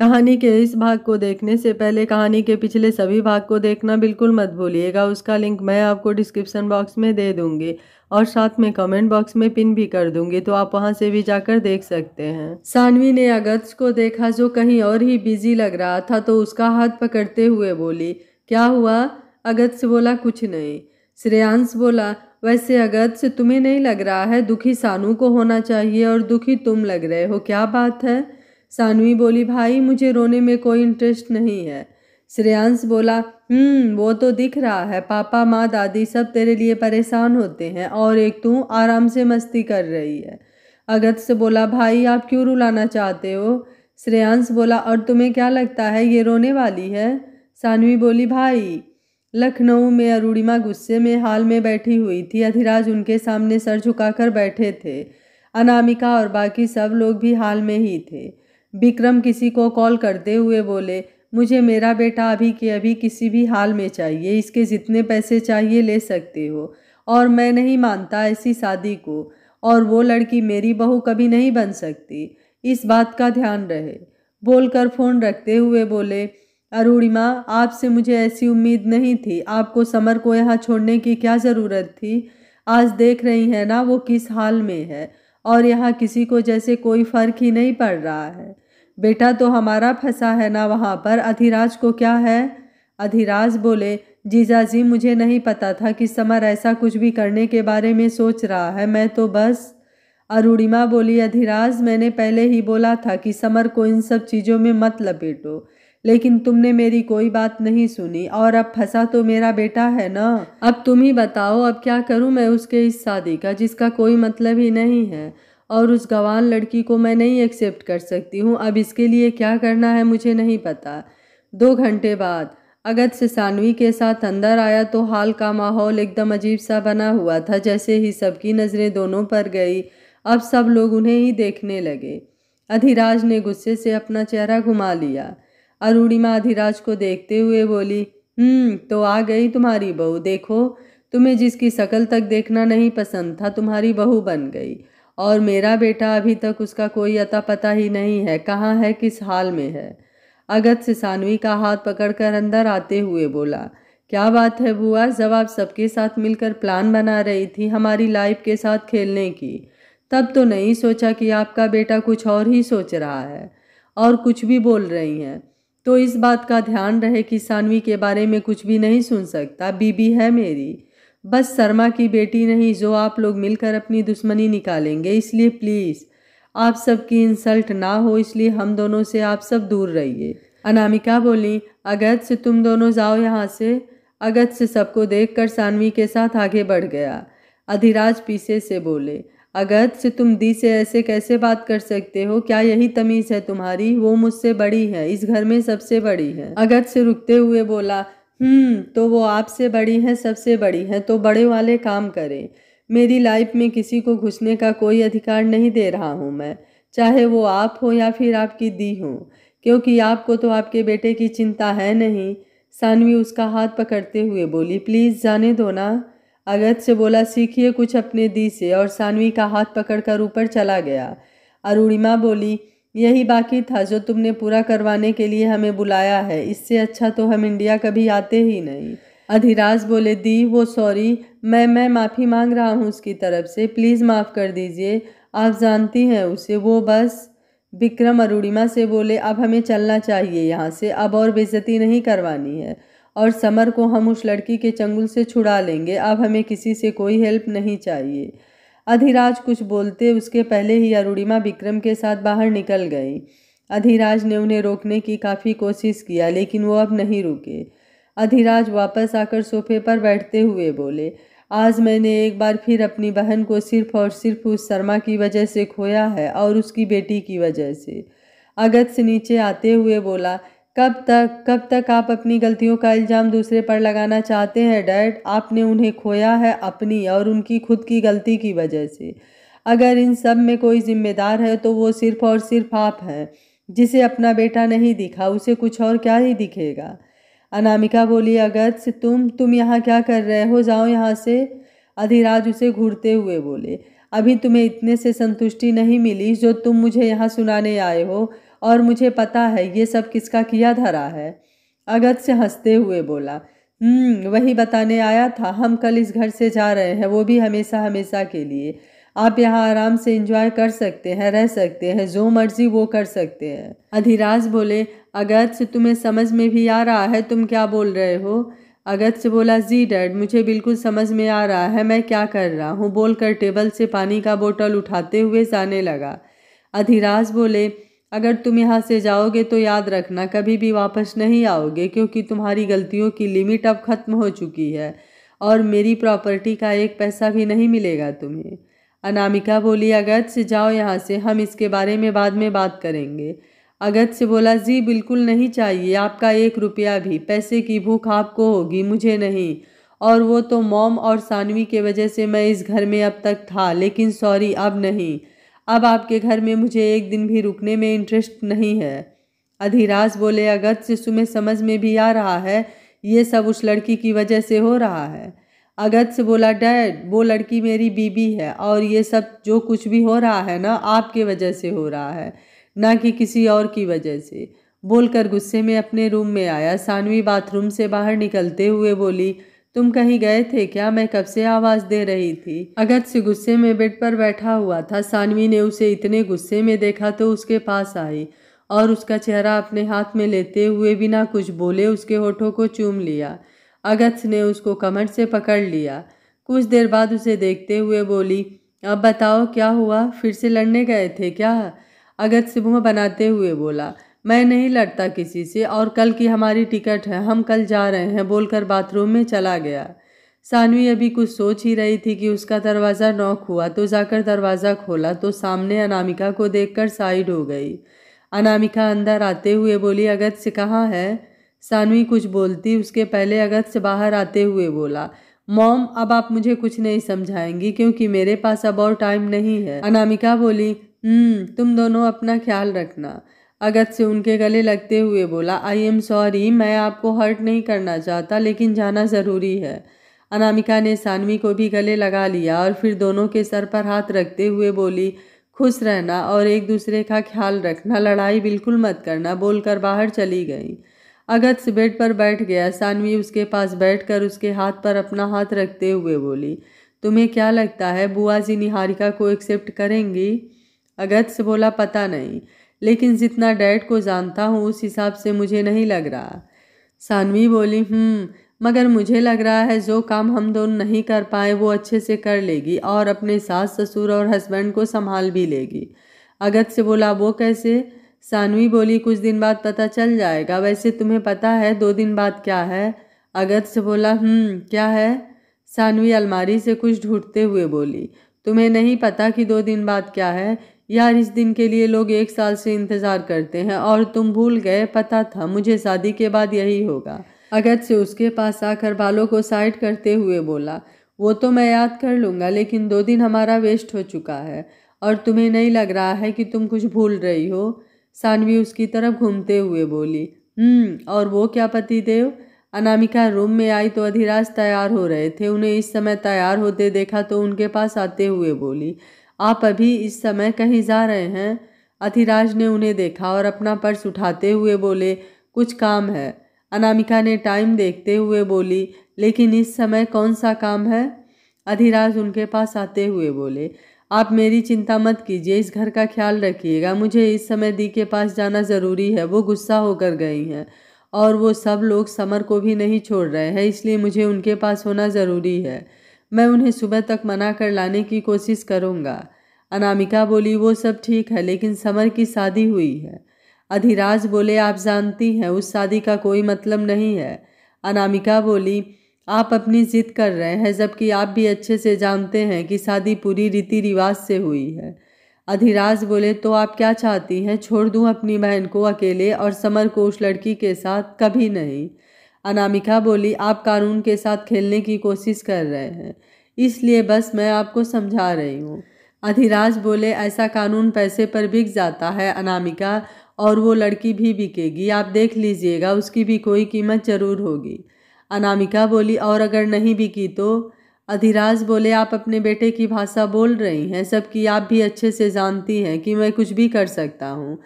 कहानी के इस भाग को देखने से पहले कहानी के पिछले सभी भाग को देखना बिल्कुल मत भूलिएगा उसका लिंक मैं आपको डिस्क्रिप्शन बॉक्स में दे दूंगी और साथ में कमेंट बॉक्स में पिन भी कर दूंगी तो आप वहां से भी जाकर देख सकते हैं सानवी ने अगस्त को देखा जो कहीं और ही बिजी लग रहा था तो उसका हाथ पकड़ते हुए बोली क्या हुआ अगस्त बोला कुछ नहीं श्रेयांश बोला वैसे अगस्त तुम्हें नहीं लग रहा है दुखी सानू को होना चाहिए और दुखी तुम लग रहे हो क्या बात है सानवी बोली भाई मुझे रोने में कोई इंटरेस्ट नहीं है श्रेयांश बोला हम्म वो तो दिख रहा है पापा माँ दादी सब तेरे लिए परेशान होते हैं और एक तू आराम से मस्ती कर रही है अगत से बोला भाई आप क्यों रुलाना चाहते हो श्रेयांश बोला और तुम्हें क्या लगता है ये रोने वाली है सानवी बोली भाई लखनऊ में अरुणिमा गुस्से में हाल में बैठी हुई थी अधिराज उनके सामने सर झुकाकर बैठे थे अनामिका और बाकी सब लोग भी हाल में ही थे बिक्रम किसी को कॉल करते हुए बोले मुझे मेरा बेटा अभी के अभी किसी भी हाल में चाहिए इसके जितने पैसे चाहिए ले सकते हो और मैं नहीं मानता ऐसी शादी को और वो लड़की मेरी बहू कभी नहीं बन सकती इस बात का ध्यान रहे बोलकर फ़ोन रखते हुए बोले अरुणिमा आपसे मुझे ऐसी उम्मीद नहीं थी आपको समर को यहाँ छोड़ने की क्या ज़रूरत थी आज देख रही हैं ना वो किस हाल में है और यहाँ किसी को जैसे कोई फ़र्क ही नहीं पड़ रहा है बेटा तो हमारा फंसा है ना वहाँ पर अधिराज को क्या है अधिराज बोले जीजा जी मुझे नहीं पता था कि समर ऐसा कुछ भी करने के बारे में सोच रहा है मैं तो बस अरुणिमा बोली अधिराज मैंने पहले ही बोला था कि समर को इन सब चीज़ों में मत लपेटो लेकिन तुमने मेरी कोई बात नहीं सुनी और अब फंसा तो मेरा बेटा है ना अब तुम ही बताओ अब क्या करूं मैं उसके इस शादी का जिसका कोई मतलब ही नहीं है और उस गवान लड़की को मैं नहीं एक्सेप्ट कर सकती हूँ अब इसके लिए क्या करना है मुझे नहीं पता दो घंटे बाद अगत से सानवी के साथ अंदर आया तो हाल का माहौल एकदम अजीब सा बना हुआ था जैसे ही सबकी नज़रें दोनों पर गई अब सब लोग उन्हें ही देखने लगे अधिराज ने गुस्से से अपना चेहरा घुमा लिया अरुणिमा अधिराज को देखते हुए बोली हम्म, तो आ गई तुम्हारी बहू देखो तुम्हें जिसकी शकल तक देखना नहीं पसंद था तुम्हारी बहू बन गई और मेरा बेटा अभी तक उसका कोई अता पता ही नहीं है कहाँ है किस हाल में है अगत से सानवी का हाथ पकड़कर अंदर आते हुए बोला क्या बात है बुआ जब आप सबके साथ मिलकर प्लान बना रही थी हमारी लाइफ के साथ खेलने की तब तो नहीं सोचा कि आपका बेटा कुछ और ही सोच रहा है और कुछ भी बोल रही हैं तो इस बात का ध्यान रहे कि सानवी के बारे में कुछ भी नहीं सुन सकता बीबी है मेरी बस शर्मा की बेटी नहीं जो आप लोग मिलकर अपनी दुश्मनी निकालेंगे इसलिए प्लीज़ आप सबकी इंसल्ट ना हो इसलिए हम दोनों से आप सब दूर रहिए अनामिका बोली अगत से तुम दोनों जाओ यहाँ से अगत से सबको कर सानवी के साथ आगे बढ़ गया अधिराज पीछे से बोले अगत से तुम दी से ऐसे कैसे बात कर सकते हो क्या यही तमीज़ है तुम्हारी वो मुझसे बड़ी है इस घर में सबसे बड़ी है अगत से रुकते हुए बोला हम्म तो वो आपसे बड़ी है सबसे बड़ी है तो बड़े वाले काम करें मेरी लाइफ में किसी को घुसने का कोई अधिकार नहीं दे रहा हूँ मैं चाहे वो आप हो या फिर आपकी दी हो क्योंकि आपको तो आपके बेटे की चिंता है नहीं सानवी उसका हाथ पकड़ते हुए बोली प्लीज़ जाने दो ना अगत से बोला सीखिए कुछ अपने दी से और सानवी का हाथ पकड़कर ऊपर चला गया अरुणिमा बोली यही बाकी था जो तुमने पूरा करवाने के लिए हमें बुलाया है इससे अच्छा तो हम इंडिया कभी आते ही नहीं अधिराज बोले दी वो सॉरी मैं मैं माफ़ी मांग रहा हूँ उसकी तरफ से प्लीज़ माफ़ कर दीजिए आप जानती हैं उसे वो बस विक्रम अरुणिमा से बोले अब हमें चलना चाहिए यहाँ से अब और बेज़ती नहीं करवानी है और समर को हम उस लड़की के चंगुल से छुड़ा लेंगे अब हमें किसी से कोई हेल्प नहीं चाहिए अधिराज कुछ बोलते उसके पहले ही अरुणिमा विक्रम के साथ बाहर निकल गई अधिराज ने उन्हें रोकने की काफ़ी कोशिश किया लेकिन वो अब नहीं रुके अधिराज वापस आकर सोफे पर बैठते हुए बोले आज मैंने एक बार फिर अपनी बहन को सिर्फ और सिर्फ उस शर्मा की वजह से खोया है और उसकी बेटी की वजह से अगत से नीचे आते हुए बोला कब तक कब तक आप अपनी गलतियों का इल्ज़ाम दूसरे पर लगाना चाहते हैं डैड आपने उन्हें खोया है अपनी और उनकी खुद की गलती की वजह से अगर इन सब में कोई जिम्मेदार है तो वो सिर्फ और सिर्फ आप हैं जिसे अपना बेटा नहीं दिखा उसे कुछ और क्या ही दिखेगा अनामिका बोली अगत तुम तुम यहाँ क्या कर रहे हो जाओ यहाँ से अधिराज उसे घूरते हुए बोले अभी तुम्हें इतने से संतुष्टि नहीं मिली जो तुम मुझे यहाँ सुनाने आए हो और मुझे पता है ये सब किसका किया धरा है अगत से हंसते हुए बोला हम्म, वही बताने आया था हम कल इस घर से जा रहे हैं वो भी हमेशा हमेशा के लिए आप यहाँ आराम से इंजॉय कर सकते हैं रह सकते हैं जो मर्जी वो कर सकते हैं अधिराज बोले अगत से तुम्हें समझ में भी आ रहा है तुम क्या बोल रहे हो अगत से बोला जी डैड मुझे बिल्कुल समझ में आ रहा है मैं क्या कर रहा हूँ बोलकर टेबल से पानी का बोतल उठाते हुए जाने लगा अधिराज बोले अगर तुम यहाँ से जाओगे तो याद रखना कभी भी वापस नहीं आओगे क्योंकि तुम्हारी गलतियों की लिमिट अब ख़त्म हो चुकी है और मेरी प्रॉपर्टी का एक पैसा भी नहीं मिलेगा तुम्हें अनामिका बोली अगत से जाओ यहाँ से हम इसके बारे में बाद में बात करेंगे अगत से बोला जी बिल्कुल नहीं चाहिए आपका एक रुपया भी पैसे की भूख आपको होगी मुझे नहीं और वो तो मॉम और सानवी के वजह से मैं इस घर में अब तक था लेकिन सॉरी अब नहीं अब आपके घर में मुझे एक दिन भी रुकने में इंटरेस्ट नहीं है अधिराज बोले अगत से में समझ में भी आ रहा है ये सब उस लड़की की वजह से हो रहा है अगत से बोला डैड वो लड़की मेरी बीबी है और ये सब जो कुछ भी हो रहा है ना आपके वजह से हो रहा है ना कि किसी और की वजह से बोलकर गुस्से में अपने रूम में आया सानवी बाथरूम से बाहर निकलते हुए बोली तुम कहीं गए थे क्या मैं कब से आवाज़ दे रही थी अगत से गुस्से में बेड पर बैठा हुआ था सानवी ने उसे इतने गुस्से में देखा तो उसके पास आई और उसका चेहरा अपने हाथ में लेते हुए बिना कुछ बोले उसके होठों को चूम लिया अगत ने उसको कमर से पकड़ लिया कुछ देर बाद उसे देखते हुए बोली अब बताओ क्या हुआ फिर से लड़ने गए थे क्या अगत से मुँह बनाते हुए बोला मैं नहीं लड़ता किसी से और कल की हमारी टिकट है हम कल जा रहे हैं बोलकर बाथरूम में चला गया सानवी अभी कुछ सोच ही रही थी कि उसका दरवाज़ा नॉक हुआ तो जाकर दरवाज़ा खोला तो सामने अनामिका को देखकर साइड हो गई अनामिका अंदर आते हुए बोली अगत से कहाँ है सानवी कुछ बोलती उसके पहले अगत से बाहर आते हुए बोला मॉम अब आप मुझे कुछ नहीं समझाएंगी क्योंकि मेरे पास अब और टाइम नहीं है अनामिका बोली हम्म, तुम दोनों अपना ख्याल रखना अगत से उनके गले लगते हुए बोला आई एम सॉरी मैं आपको हर्ट नहीं करना चाहता लेकिन जाना ज़रूरी है अनामिका ने सानवी को भी गले लगा लिया और फिर दोनों के सर पर हाथ रखते हुए बोली खुश रहना और एक दूसरे का ख्याल रखना लड़ाई बिल्कुल मत करना बोलकर बाहर चली गई अगत बेड पर बैठ गया सानवी उसके पास बैठकर उसके हाथ पर अपना हाथ रखते हुए बोली तुम्हें क्या लगता है बुआ जी निहारिका को एक्सेप्ट करेंगी अगत से बोला पता नहीं लेकिन जितना डैड को जानता हूँ उस हिसाब से मुझे नहीं लग रहा सानवी बोली हम्म, मगर मुझे लग रहा है जो काम हम दोनों नहीं कर पाए वो अच्छे से कर लेगी और अपने सास ससुर और हस्बैंड को संभाल भी लेगी अगत से बोला वो कैसे सानवी बोली कुछ दिन बाद पता चल जाएगा वैसे तुम्हें पता है दो दिन बाद क्या है अगत से बोला हम्म, क्या है सानवी अलमारी से कुछ ढूंढते हुए बोली तुम्हें नहीं पता कि दो दिन बाद क्या है यार इस दिन के लिए लोग एक साल से इंतज़ार करते हैं और तुम भूल गए पता था मुझे शादी के बाद यही होगा अगत से उसके पास आकर बालों को साइड करते हुए बोला वो तो मैं याद कर लूँगा लेकिन दो दिन हमारा वेस्ट हो चुका है और तुम्हें नहीं लग रहा है कि तुम कुछ भूल रही हो सानवी उसकी तरफ घूमते हुए बोली हम्म, और वो क्या पति देव अनामिका रूम में आई तो अधिराज तैयार हो रहे थे उन्हें इस समय तैयार होते देखा तो उनके पास आते हुए बोली आप अभी इस समय कहीं जा रहे हैं अधिराज ने उन्हें देखा और अपना पर्स उठाते हुए बोले कुछ काम है अनामिका ने टाइम देखते हुए बोली लेकिन इस समय कौन सा काम है अधिराज उनके पास आते हुए बोले आप मेरी चिंता मत कीजिए इस घर का ख्याल रखिएगा मुझे इस समय दी के पास जाना ज़रूरी है वो गुस्सा होकर गई हैं और वो सब लोग समर को भी नहीं छोड़ रहे हैं इसलिए मुझे उनके पास होना ज़रूरी है मैं उन्हें सुबह तक मना कर लाने की कोशिश करूँगा अनामिका बोली वो सब ठीक है लेकिन समर की शादी हुई है अधिराज बोले आप जानती हैं उस शादी का कोई मतलब नहीं है अनामिका बोली आप अपनी जिद कर रहे हैं जबकि आप भी अच्छे से जानते हैं कि शादी पूरी रीति रिवाज से हुई है अधिराज बोले तो आप क्या चाहती हैं छोड़ दूँ अपनी बहन को अकेले और समर को उस लड़की के साथ कभी नहीं अनामिका बोली आप कानून के साथ खेलने की कोशिश कर रहे हैं इसलिए बस मैं आपको समझा रही हूँ अधिराज बोले ऐसा कानून पैसे पर बिक जाता है अनामिका और वो लड़की भी बिकेगी आप देख लीजिएगा उसकी भी कोई कीमत ज़रूर होगी अनामिका बोली और अगर नहीं बिकी तो अधिराज बोले आप अपने बेटे की भाषा बोल रही हैं सबकी आप भी अच्छे से जानती हैं कि मैं कुछ भी कर सकता हूँ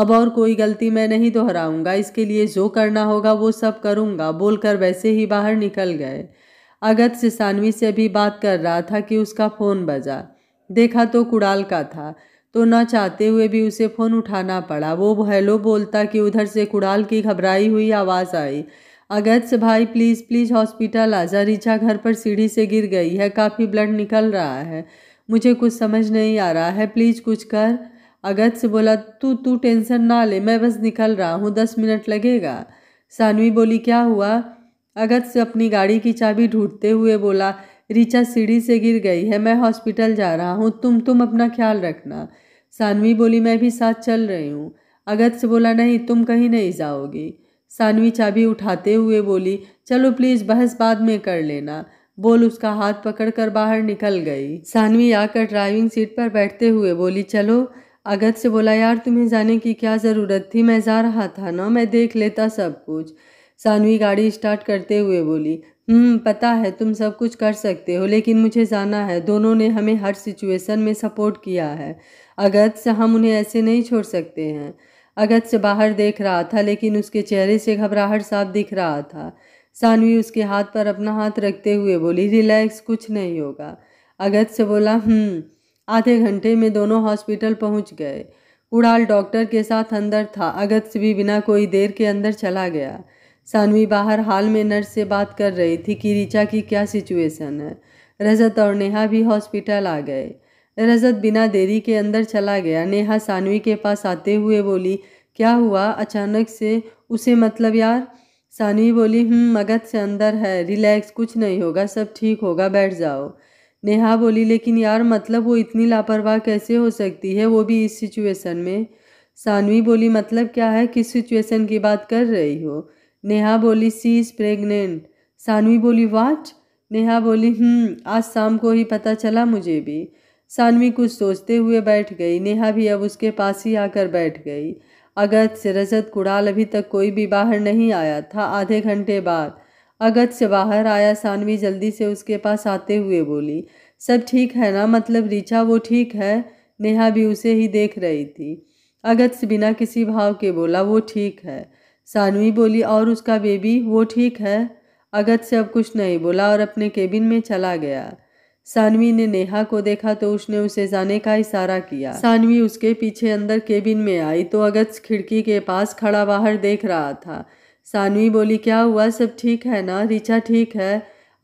अब और कोई गलती मैं नहीं दोहराऊंगा इसके लिए जो करना होगा वो सब करूंगा बोलकर वैसे ही बाहर निकल गए अगत सिसानवी से भी बात कर रहा था कि उसका फ़ोन बजा देखा तो कुड़ाल का था तो ना चाहते हुए भी उसे फ़ोन उठाना पड़ा वो हेलो बोलता कि उधर से कुड़ाल की घबराई हुई आवाज़ आई से भाई प्लीज़ प्लीज़ हॉस्पिटल आ जा रिचा घर पर सीढ़ी से गिर गई है काफ़ी ब्लड निकल रहा है मुझे कुछ समझ नहीं आ रहा है प्लीज़ कुछ कर अगत से बोला तू तू टेंशन ना ले मैं बस निकल रहा हूँ दस मिनट लगेगा सानवी बोली क्या हुआ अगत से अपनी गाड़ी की चाबी ढूंढते हुए बोला रिचा सीढ़ी से गिर गई है मैं हॉस्पिटल जा रहा हूँ तुम तुम अपना ख्याल रखना सानवी बोली मैं भी साथ चल रही हूँ अगत से बोला नहीं तुम कहीं नहीं जाओगी सानवी चाबी उठाते हुए बोली चलो प्लीज़ बहस बाद में कर लेना बोल उसका हाथ पकड़कर बाहर निकल गई सानवी आकर ड्राइविंग सीट पर बैठते हुए बोली चलो अगत से बोला यार तुम्हें जाने की क्या ज़रूरत थी मैं जा रहा था ना मैं देख लेता सब कुछ सानवी गाड़ी स्टार्ट करते हुए बोली हम्म, पता है तुम सब कुछ कर सकते हो लेकिन मुझे जाना है दोनों ने हमें हर सिचुएशन में सपोर्ट किया है अगत से हम उन्हें ऐसे नहीं छोड़ सकते हैं अगत से बाहर देख रहा था लेकिन उसके चेहरे से घबराहट साफ दिख रहा था सानवी उसके हाथ पर अपना हाथ रखते हुए बोली रिलैक्स कुछ नहीं होगा अगत से बोला हम्म आधे घंटे में दोनों हॉस्पिटल पहुंच गए उड़ाल डॉक्टर के साथ अंदर था से भी बिना कोई देर के अंदर चला गया सानवी बाहर हाल में नर्स से बात कर रही थी कि रिचा की क्या सिचुएशन है रजत और नेहा भी हॉस्पिटल आ गए रजत बिना देरी के अंदर चला गया नेहा सानवी के पास आते हुए बोली क्या हुआ अचानक से उसे मतलब यार सानवी बोली हम हम्म, मगध से अंदर है रिलैक्स कुछ नहीं होगा सब ठीक होगा बैठ जाओ नेहा बोली लेकिन यार मतलब वो इतनी लापरवाह कैसे हो सकती है वो भी इस सिचुएशन में सानवी बोली मतलब क्या है किस सिचुएशन की बात कर रही हो नेहा बोली सी इज़ प्रेगनेंट सानवी बोली वाच नेहा बोली हम्म, आज शाम को ही पता चला मुझे भी सानवी कुछ सोचते हुए बैठ गई नेहा भी अब उसके पास ही आकर बैठ गई अगत से रजत कुड़ाल अभी तक कोई भी बाहर नहीं आया था आधे घंटे बाद अगत से बाहर आया सानवी जल्दी से उसके पास आते हुए बोली सब ठीक है ना मतलब रिचा वो ठीक है नेहा भी उसे ही देख रही थी अगत से बिना किसी भाव के बोला वो ठीक है सानवी बोली और उसका बेबी वो ठीक है अगत से अब कुछ नहीं बोला और अपने केबिन में चला गया सानवी ने नेहा को देखा तो उसने उसे जाने का इशारा किया सानवी उसके पीछे अंदर केबिन में आई तो अगत खिड़की के पास खड़ा बाहर देख रहा था सानवी बोली क्या हुआ सब ठीक है ना रिचा ठीक है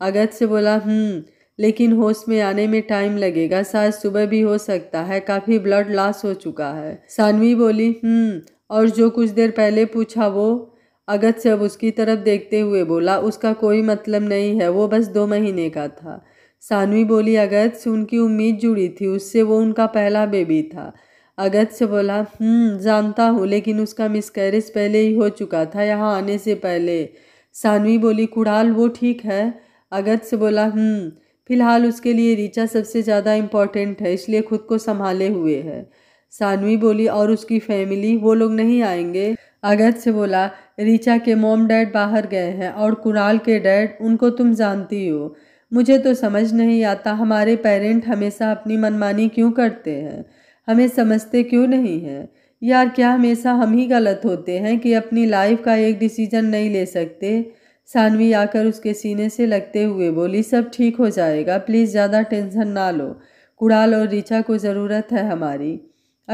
अगत से बोला हम्म लेकिन होश में आने में टाइम लगेगा शायद सुबह भी हो सकता है काफ़ी ब्लड लॉस हो चुका है सानवी बोली हम्म, और जो कुछ देर पहले पूछा वो अगत से अब उसकी तरफ देखते हुए बोला उसका कोई मतलब नहीं है वो बस दो महीने का था सानवी बोली अगत से उनकी उम्मीद जुड़ी थी उससे वो उनका पहला बेबी था से बोला हम्म, जानता हूँ लेकिन उसका मिसकैरेज पहले ही हो चुका था यहाँ आने से पहले सानवी बोली कुड़ाल वो ठीक है से बोला हम्म, फिलहाल उसके लिए रीचा सबसे ज़्यादा इम्पॉर्टेंट है इसलिए खुद को संभाले हुए है सानवी बोली और उसकी फैमिली वो लोग नहीं आएंगे अगत से बोला रीचा के मोम डैड बाहर गए हैं और कुणाल के डैड उनको तुम जानती हो मुझे तो समझ नहीं आता हमारे पेरेंट हमेशा अपनी मनमानी क्यों करते हैं हमें समझते क्यों नहीं हैं यार क्या हमेशा हम ही गलत होते हैं कि अपनी लाइफ का एक डिसीजन नहीं ले सकते सानवी आकर उसके सीने से लगते हुए बोली सब ठीक हो जाएगा प्लीज़ ज़्यादा टेंशन ना लो कुड़ाल और रिचा को ज़रूरत है हमारी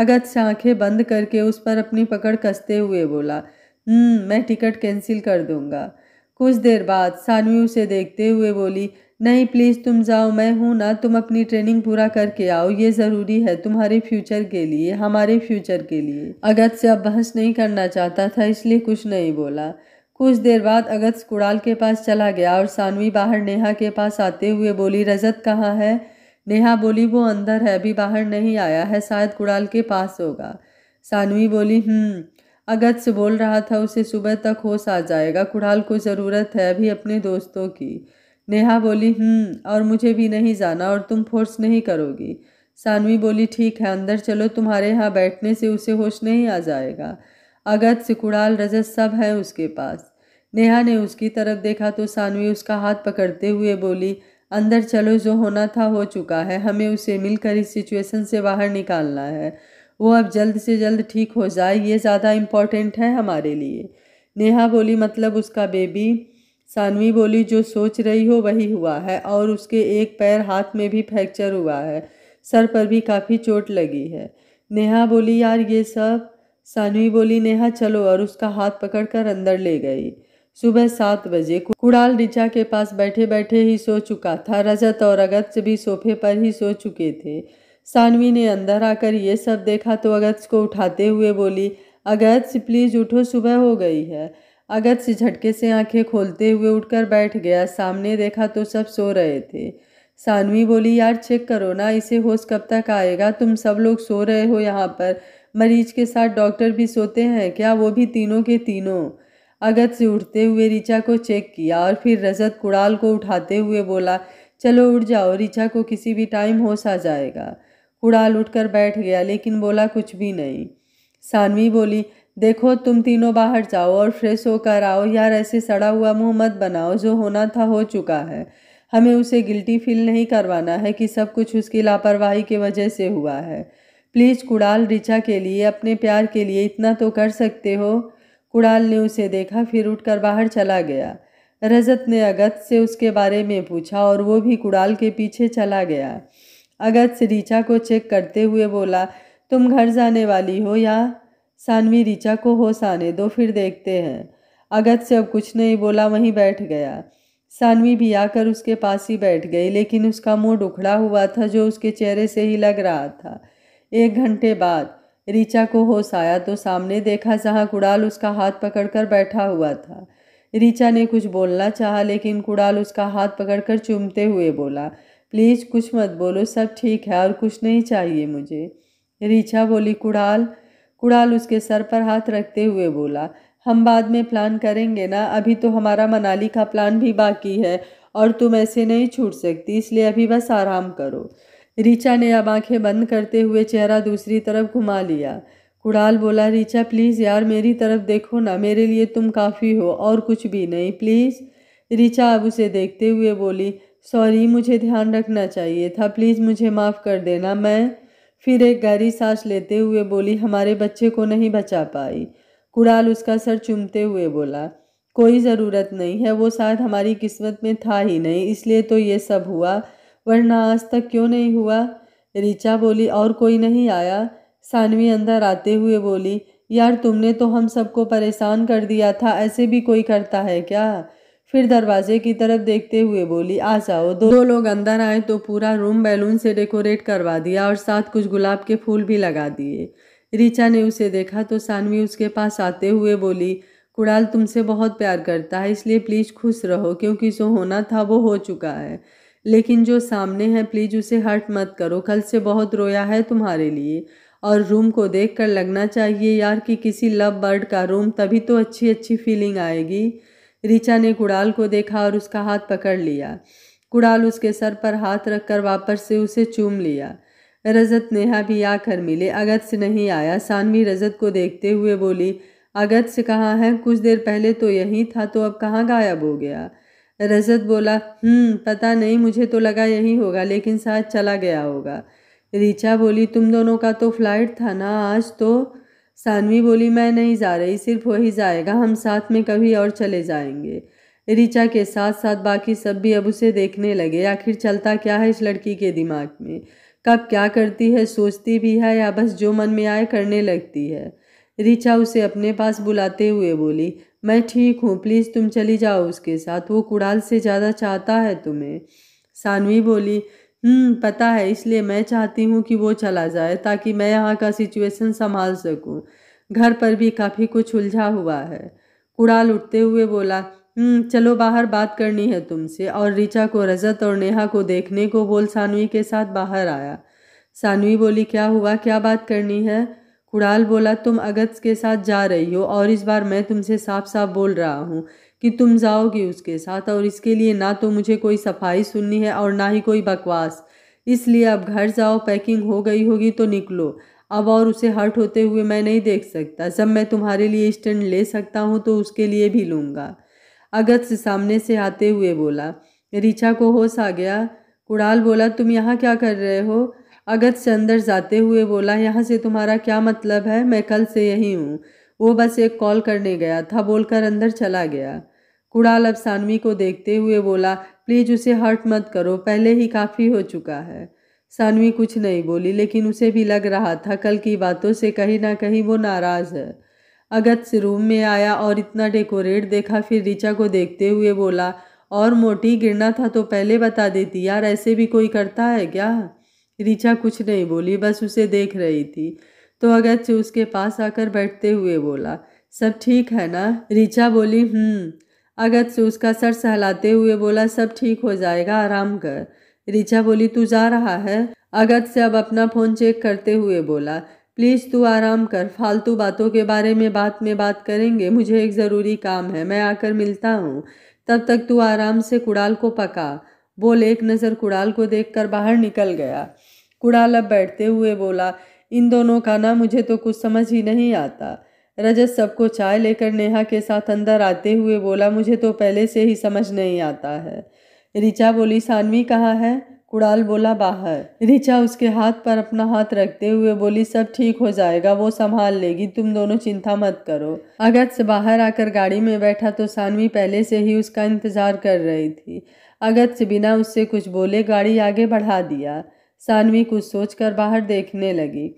अगत से आँखें बंद करके उस पर अपनी पकड़ कसते हुए बोला हम्म, मैं टिकट कैंसिल कर दूँगा कुछ देर बाद सानवी उसे देखते हुए बोली नहीं प्लीज़ तुम जाओ मैं हूँ ना तुम अपनी ट्रेनिंग पूरा करके आओ ये ज़रूरी है तुम्हारे फ्यूचर के लिए हमारे फ्यूचर के लिए अगत से अब बहस नहीं करना चाहता था इसलिए कुछ नहीं बोला कुछ देर बाद अगत कुड़ाल के पास चला गया और सानवी बाहर नेहा के पास आते हुए बोली रजत कहाँ है नेहा बोली वो अंदर है अभी बाहर नहीं आया है शायद कुड़ाल के पास होगा सानवी बोली हम्म। अगत से बोल रहा था उसे सुबह तक होश आ जाएगा कुड़ाल को ज़रूरत है अभी अपने दोस्तों की नेहा बोली हम्म, और मुझे भी नहीं जाना और तुम फोर्स नहीं करोगी सानवी बोली ठीक है अंदर चलो तुम्हारे यहाँ बैठने से उसे होश नहीं आ जाएगा अगत सिकुड़ाल रजत सब हैं उसके पास नेहा ने उसकी तरफ देखा तो सानवी उसका हाथ पकड़ते हुए बोली अंदर चलो जो होना था हो चुका है हमें उसे मिलकर इस सिचुएशन से बाहर निकालना है वो अब जल्द से जल्द ठीक हो जाए ये ज़्यादा इम्पॉर्टेंट है हमारे लिए नेहा बोली मतलब उसका बेबी सानवी बोली जो सोच रही हो वही हुआ है और उसके एक पैर हाथ में भी फ्रैक्चर हुआ है सर पर भी काफ़ी चोट लगी है नेहा बोली यार ये सब सानवी बोली नेहा चलो और उसका हाथ पकड़कर अंदर ले गई सुबह सात बजे कुड़ाल रिचा के पास बैठे बैठे ही सो चुका था रजत और से भी सोफे पर ही सो चुके थे सानवी ने अंदर आकर ये सब देखा तो अगत को उठाते हुए बोली अगत प्लीज़ उठो सुबह हो गई है अगत से झटके से आंखें खोलते हुए उठकर बैठ गया सामने देखा तो सब सो रहे थे सानवी बोली यार चेक करो ना इसे होश कब तक आएगा तुम सब लोग सो रहे हो यहाँ पर मरीज के साथ डॉक्टर भी सोते हैं क्या वो भी तीनों के तीनों अगत से उठते हुए रिचा को चेक किया और फिर रजत कुड़ाल को उठाते हुए बोला चलो उठ जाओ रिचा को किसी भी टाइम होश आ जाएगा कुड़ाल उठकर बैठ गया लेकिन बोला कुछ भी नहीं सानवी बोली देखो तुम तीनों बाहर जाओ और फ्रेश होकर आओ यार ऐसे सड़ा हुआ मुंह मत बनाओ जो होना था हो चुका है हमें उसे गिल्टी फील नहीं करवाना है कि सब कुछ उसकी लापरवाही के वजह से हुआ है प्लीज़ कुड़ाल रिचा के लिए अपने प्यार के लिए इतना तो कर सकते हो कुड़ाल ने उसे देखा फिर उठकर बाहर चला गया रजत ने अगत से उसके बारे में पूछा और वो भी कुड़ाल के पीछे चला गया अगत से रिचा को चेक करते हुए बोला तुम घर जाने वाली हो या सानवी रिचा को होश आने दो फिर देखते हैं अगत से अब कुछ नहीं बोला वहीं बैठ गया सानवी भी आकर उसके पास ही बैठ गई लेकिन उसका मुंह उखड़ा हुआ था जो उसके चेहरे से ही लग रहा था एक घंटे बाद रिचा को होश आया तो सामने देखा जहाँ कुड़ाल उसका हाथ पकड़कर बैठा हुआ था रिचा ने कुछ बोलना चाहा लेकिन कुड़ाल उसका हाथ पकड़कर चूमते हुए बोला प्लीज़ कुछ मत बोलो सब ठीक है और कुछ नहीं चाहिए मुझे रिचा बोली कुड़ाल कुड़ाल उसके सर पर हाथ रखते हुए बोला हम बाद में प्लान करेंगे ना अभी तो हमारा मनाली का प्लान भी बाकी है और तुम ऐसे नहीं छूट सकती इसलिए अभी बस आराम करो रीचा ने अब आंखें बंद करते हुए चेहरा दूसरी तरफ घुमा लिया कुड़ाल बोला रीचा प्लीज़ यार मेरी तरफ देखो ना मेरे लिए तुम काफ़ी हो और कुछ भी नहीं प्लीज़ रीचा अब उसे देखते हुए बोली सॉरी मुझे ध्यान रखना चाहिए था प्लीज़ मुझे माफ़ कर देना मैं फिर एक गहरी सांस लेते हुए बोली हमारे बच्चे को नहीं बचा पाई कुड़ाल उसका सर चुमते हुए बोला कोई ज़रूरत नहीं है वो शायद हमारी किस्मत में था ही नहीं इसलिए तो ये सब हुआ वरना आज तक क्यों नहीं हुआ रिचा बोली और कोई नहीं आया सानवी अंदर आते हुए बोली यार तुमने तो हम सबको परेशान कर दिया था ऐसे भी कोई करता है क्या फिर दरवाजे की तरफ देखते हुए बोली आ जाओ दो, दो लोग अंदर आए तो पूरा रूम बैलून से डेकोरेट करवा दिया और साथ कुछ गुलाब के फूल भी लगा दिए रिचा ने उसे देखा तो सानवी उसके पास आते हुए बोली कुड़ाल तुमसे बहुत प्यार करता है इसलिए प्लीज़ खुश रहो क्योंकि जो होना था वो हो चुका है लेकिन जो सामने है प्लीज़ उसे हर्ट मत करो कल से बहुत रोया है तुम्हारे लिए और रूम को देख कर लगना चाहिए यार कि किसी लव बर्ड का रूम तभी तो अच्छी अच्छी फीलिंग आएगी रिचा ने कुड़ाल को देखा और उसका हाथ पकड़ लिया कुड़ाल उसके सर पर हाथ रखकर वापस से उसे चूम लिया रजत नेहा भी आकर मिले अगत से नहीं आया सानवी रजत को देखते हुए बोली अगत से कहाँ है कुछ देर पहले तो यहीं था तो अब कहाँ गायब हो गया रजत बोला हम्म, पता नहीं मुझे तो लगा यही होगा लेकिन शायद चला गया होगा रीचा बोली तुम दोनों का तो फ्लाइट था ना आज तो सानवी बोली मैं नहीं जा रही सिर्फ वही जाएगा हम साथ में कभी और चले जाएंगे रिचा के साथ साथ बाकी सब भी अब उसे देखने लगे आखिर चलता क्या है इस लड़की के दिमाग में कब क्या करती है सोचती भी है या बस जो मन में आए करने लगती है रिचा उसे अपने पास बुलाते हुए बोली मैं ठीक हूँ प्लीज़ तुम चली जाओ उसके साथ वो कुड़ाल से ज़्यादा चाहता है तुम्हें सानवी बोली हम्म, पता है इसलिए मैं चाहती हूँ कि वो चला जाए ताकि मैं यहाँ का सिचुएशन संभाल सकूँ घर पर भी काफ़ी कुछ उलझा हुआ है कुड़ाल उठते हुए बोला हम्म, चलो बाहर बात करनी है तुमसे और रिचा को रजत और नेहा को देखने को बोल सानवी के साथ बाहर आया सानवी बोली क्या हुआ क्या बात करनी है कुड़ाल बोला तुम अगत के साथ जा रही हो और इस बार मैं तुमसे साफ साफ बोल रहा हूँ कि तुम जाओगे उसके साथ और इसके लिए ना तो मुझे कोई सफाई सुननी है और ना ही कोई बकवास इसलिए अब घर जाओ पैकिंग हो गई होगी तो निकलो अब और उसे हर्ट होते हुए मैं नहीं देख सकता जब मैं तुम्हारे लिए स्टैंड ले सकता हूँ तो उसके लिए भी लूँगा अगत से सामने से आते हुए बोला रिचा को होश आ गया कुड़ाल बोला तुम यहाँ क्या कर रहे हो अगत से अंदर जाते हुए बोला यहाँ से तुम्हारा क्या मतलब है मैं कल से यहीं हूँ वो बस एक कॉल करने गया था बोलकर अंदर चला गया कुड़ाल अब सानवी को देखते हुए बोला प्लीज उसे हर्ट मत करो पहले ही काफ़ी हो चुका है सानवी कुछ नहीं बोली लेकिन उसे भी लग रहा था कल की बातों से कहीं ना कहीं वो नाराज़ है अगत से रूम में आया और इतना डेकोरेट देखा फिर रिचा को देखते हुए बोला और मोटी गिरना था तो पहले बता देती यार ऐसे भी कोई करता है क्या रिचा कुछ नहीं बोली बस उसे देख रही थी तो अगत से उसके पास आकर बैठते हुए बोला सब ठीक है ना रिचा बोली हम्म अगत से उसका सर सहलाते हुए बोला सब ठीक हो जाएगा आराम कर रिचा बोली तू जा रहा है अगत से अब अपना फ़ोन चेक करते हुए बोला प्लीज़ तू आराम कर फालतू बातों के बारे में बात में बात करेंगे मुझे एक ज़रूरी काम है मैं आकर मिलता हूँ तब तक तू आराम से कुड़ाल को पका बोल एक नज़र कुड़ाल को देखकर बाहर निकल गया कुड़ाल अब बैठते हुए बोला इन दोनों का ना मुझे तो कुछ समझ ही नहीं आता रजत सबको चाय लेकर नेहा के साथ अंदर आते हुए बोला मुझे तो पहले से ही समझ नहीं आता है रिचा बोली सानवी कहाँ है कुड़ाल बोला बाहर रिचा उसके हाथ पर अपना हाथ रखते हुए बोली सब ठीक हो जाएगा वो संभाल लेगी तुम दोनों चिंता मत करो अगत से बाहर आकर गाड़ी में बैठा तो सानवी पहले से ही उसका इंतज़ार कर रही थी अगत से बिना उससे कुछ बोले गाड़ी आगे बढ़ा दिया सानवी कुछ सोचकर बाहर देखने लगी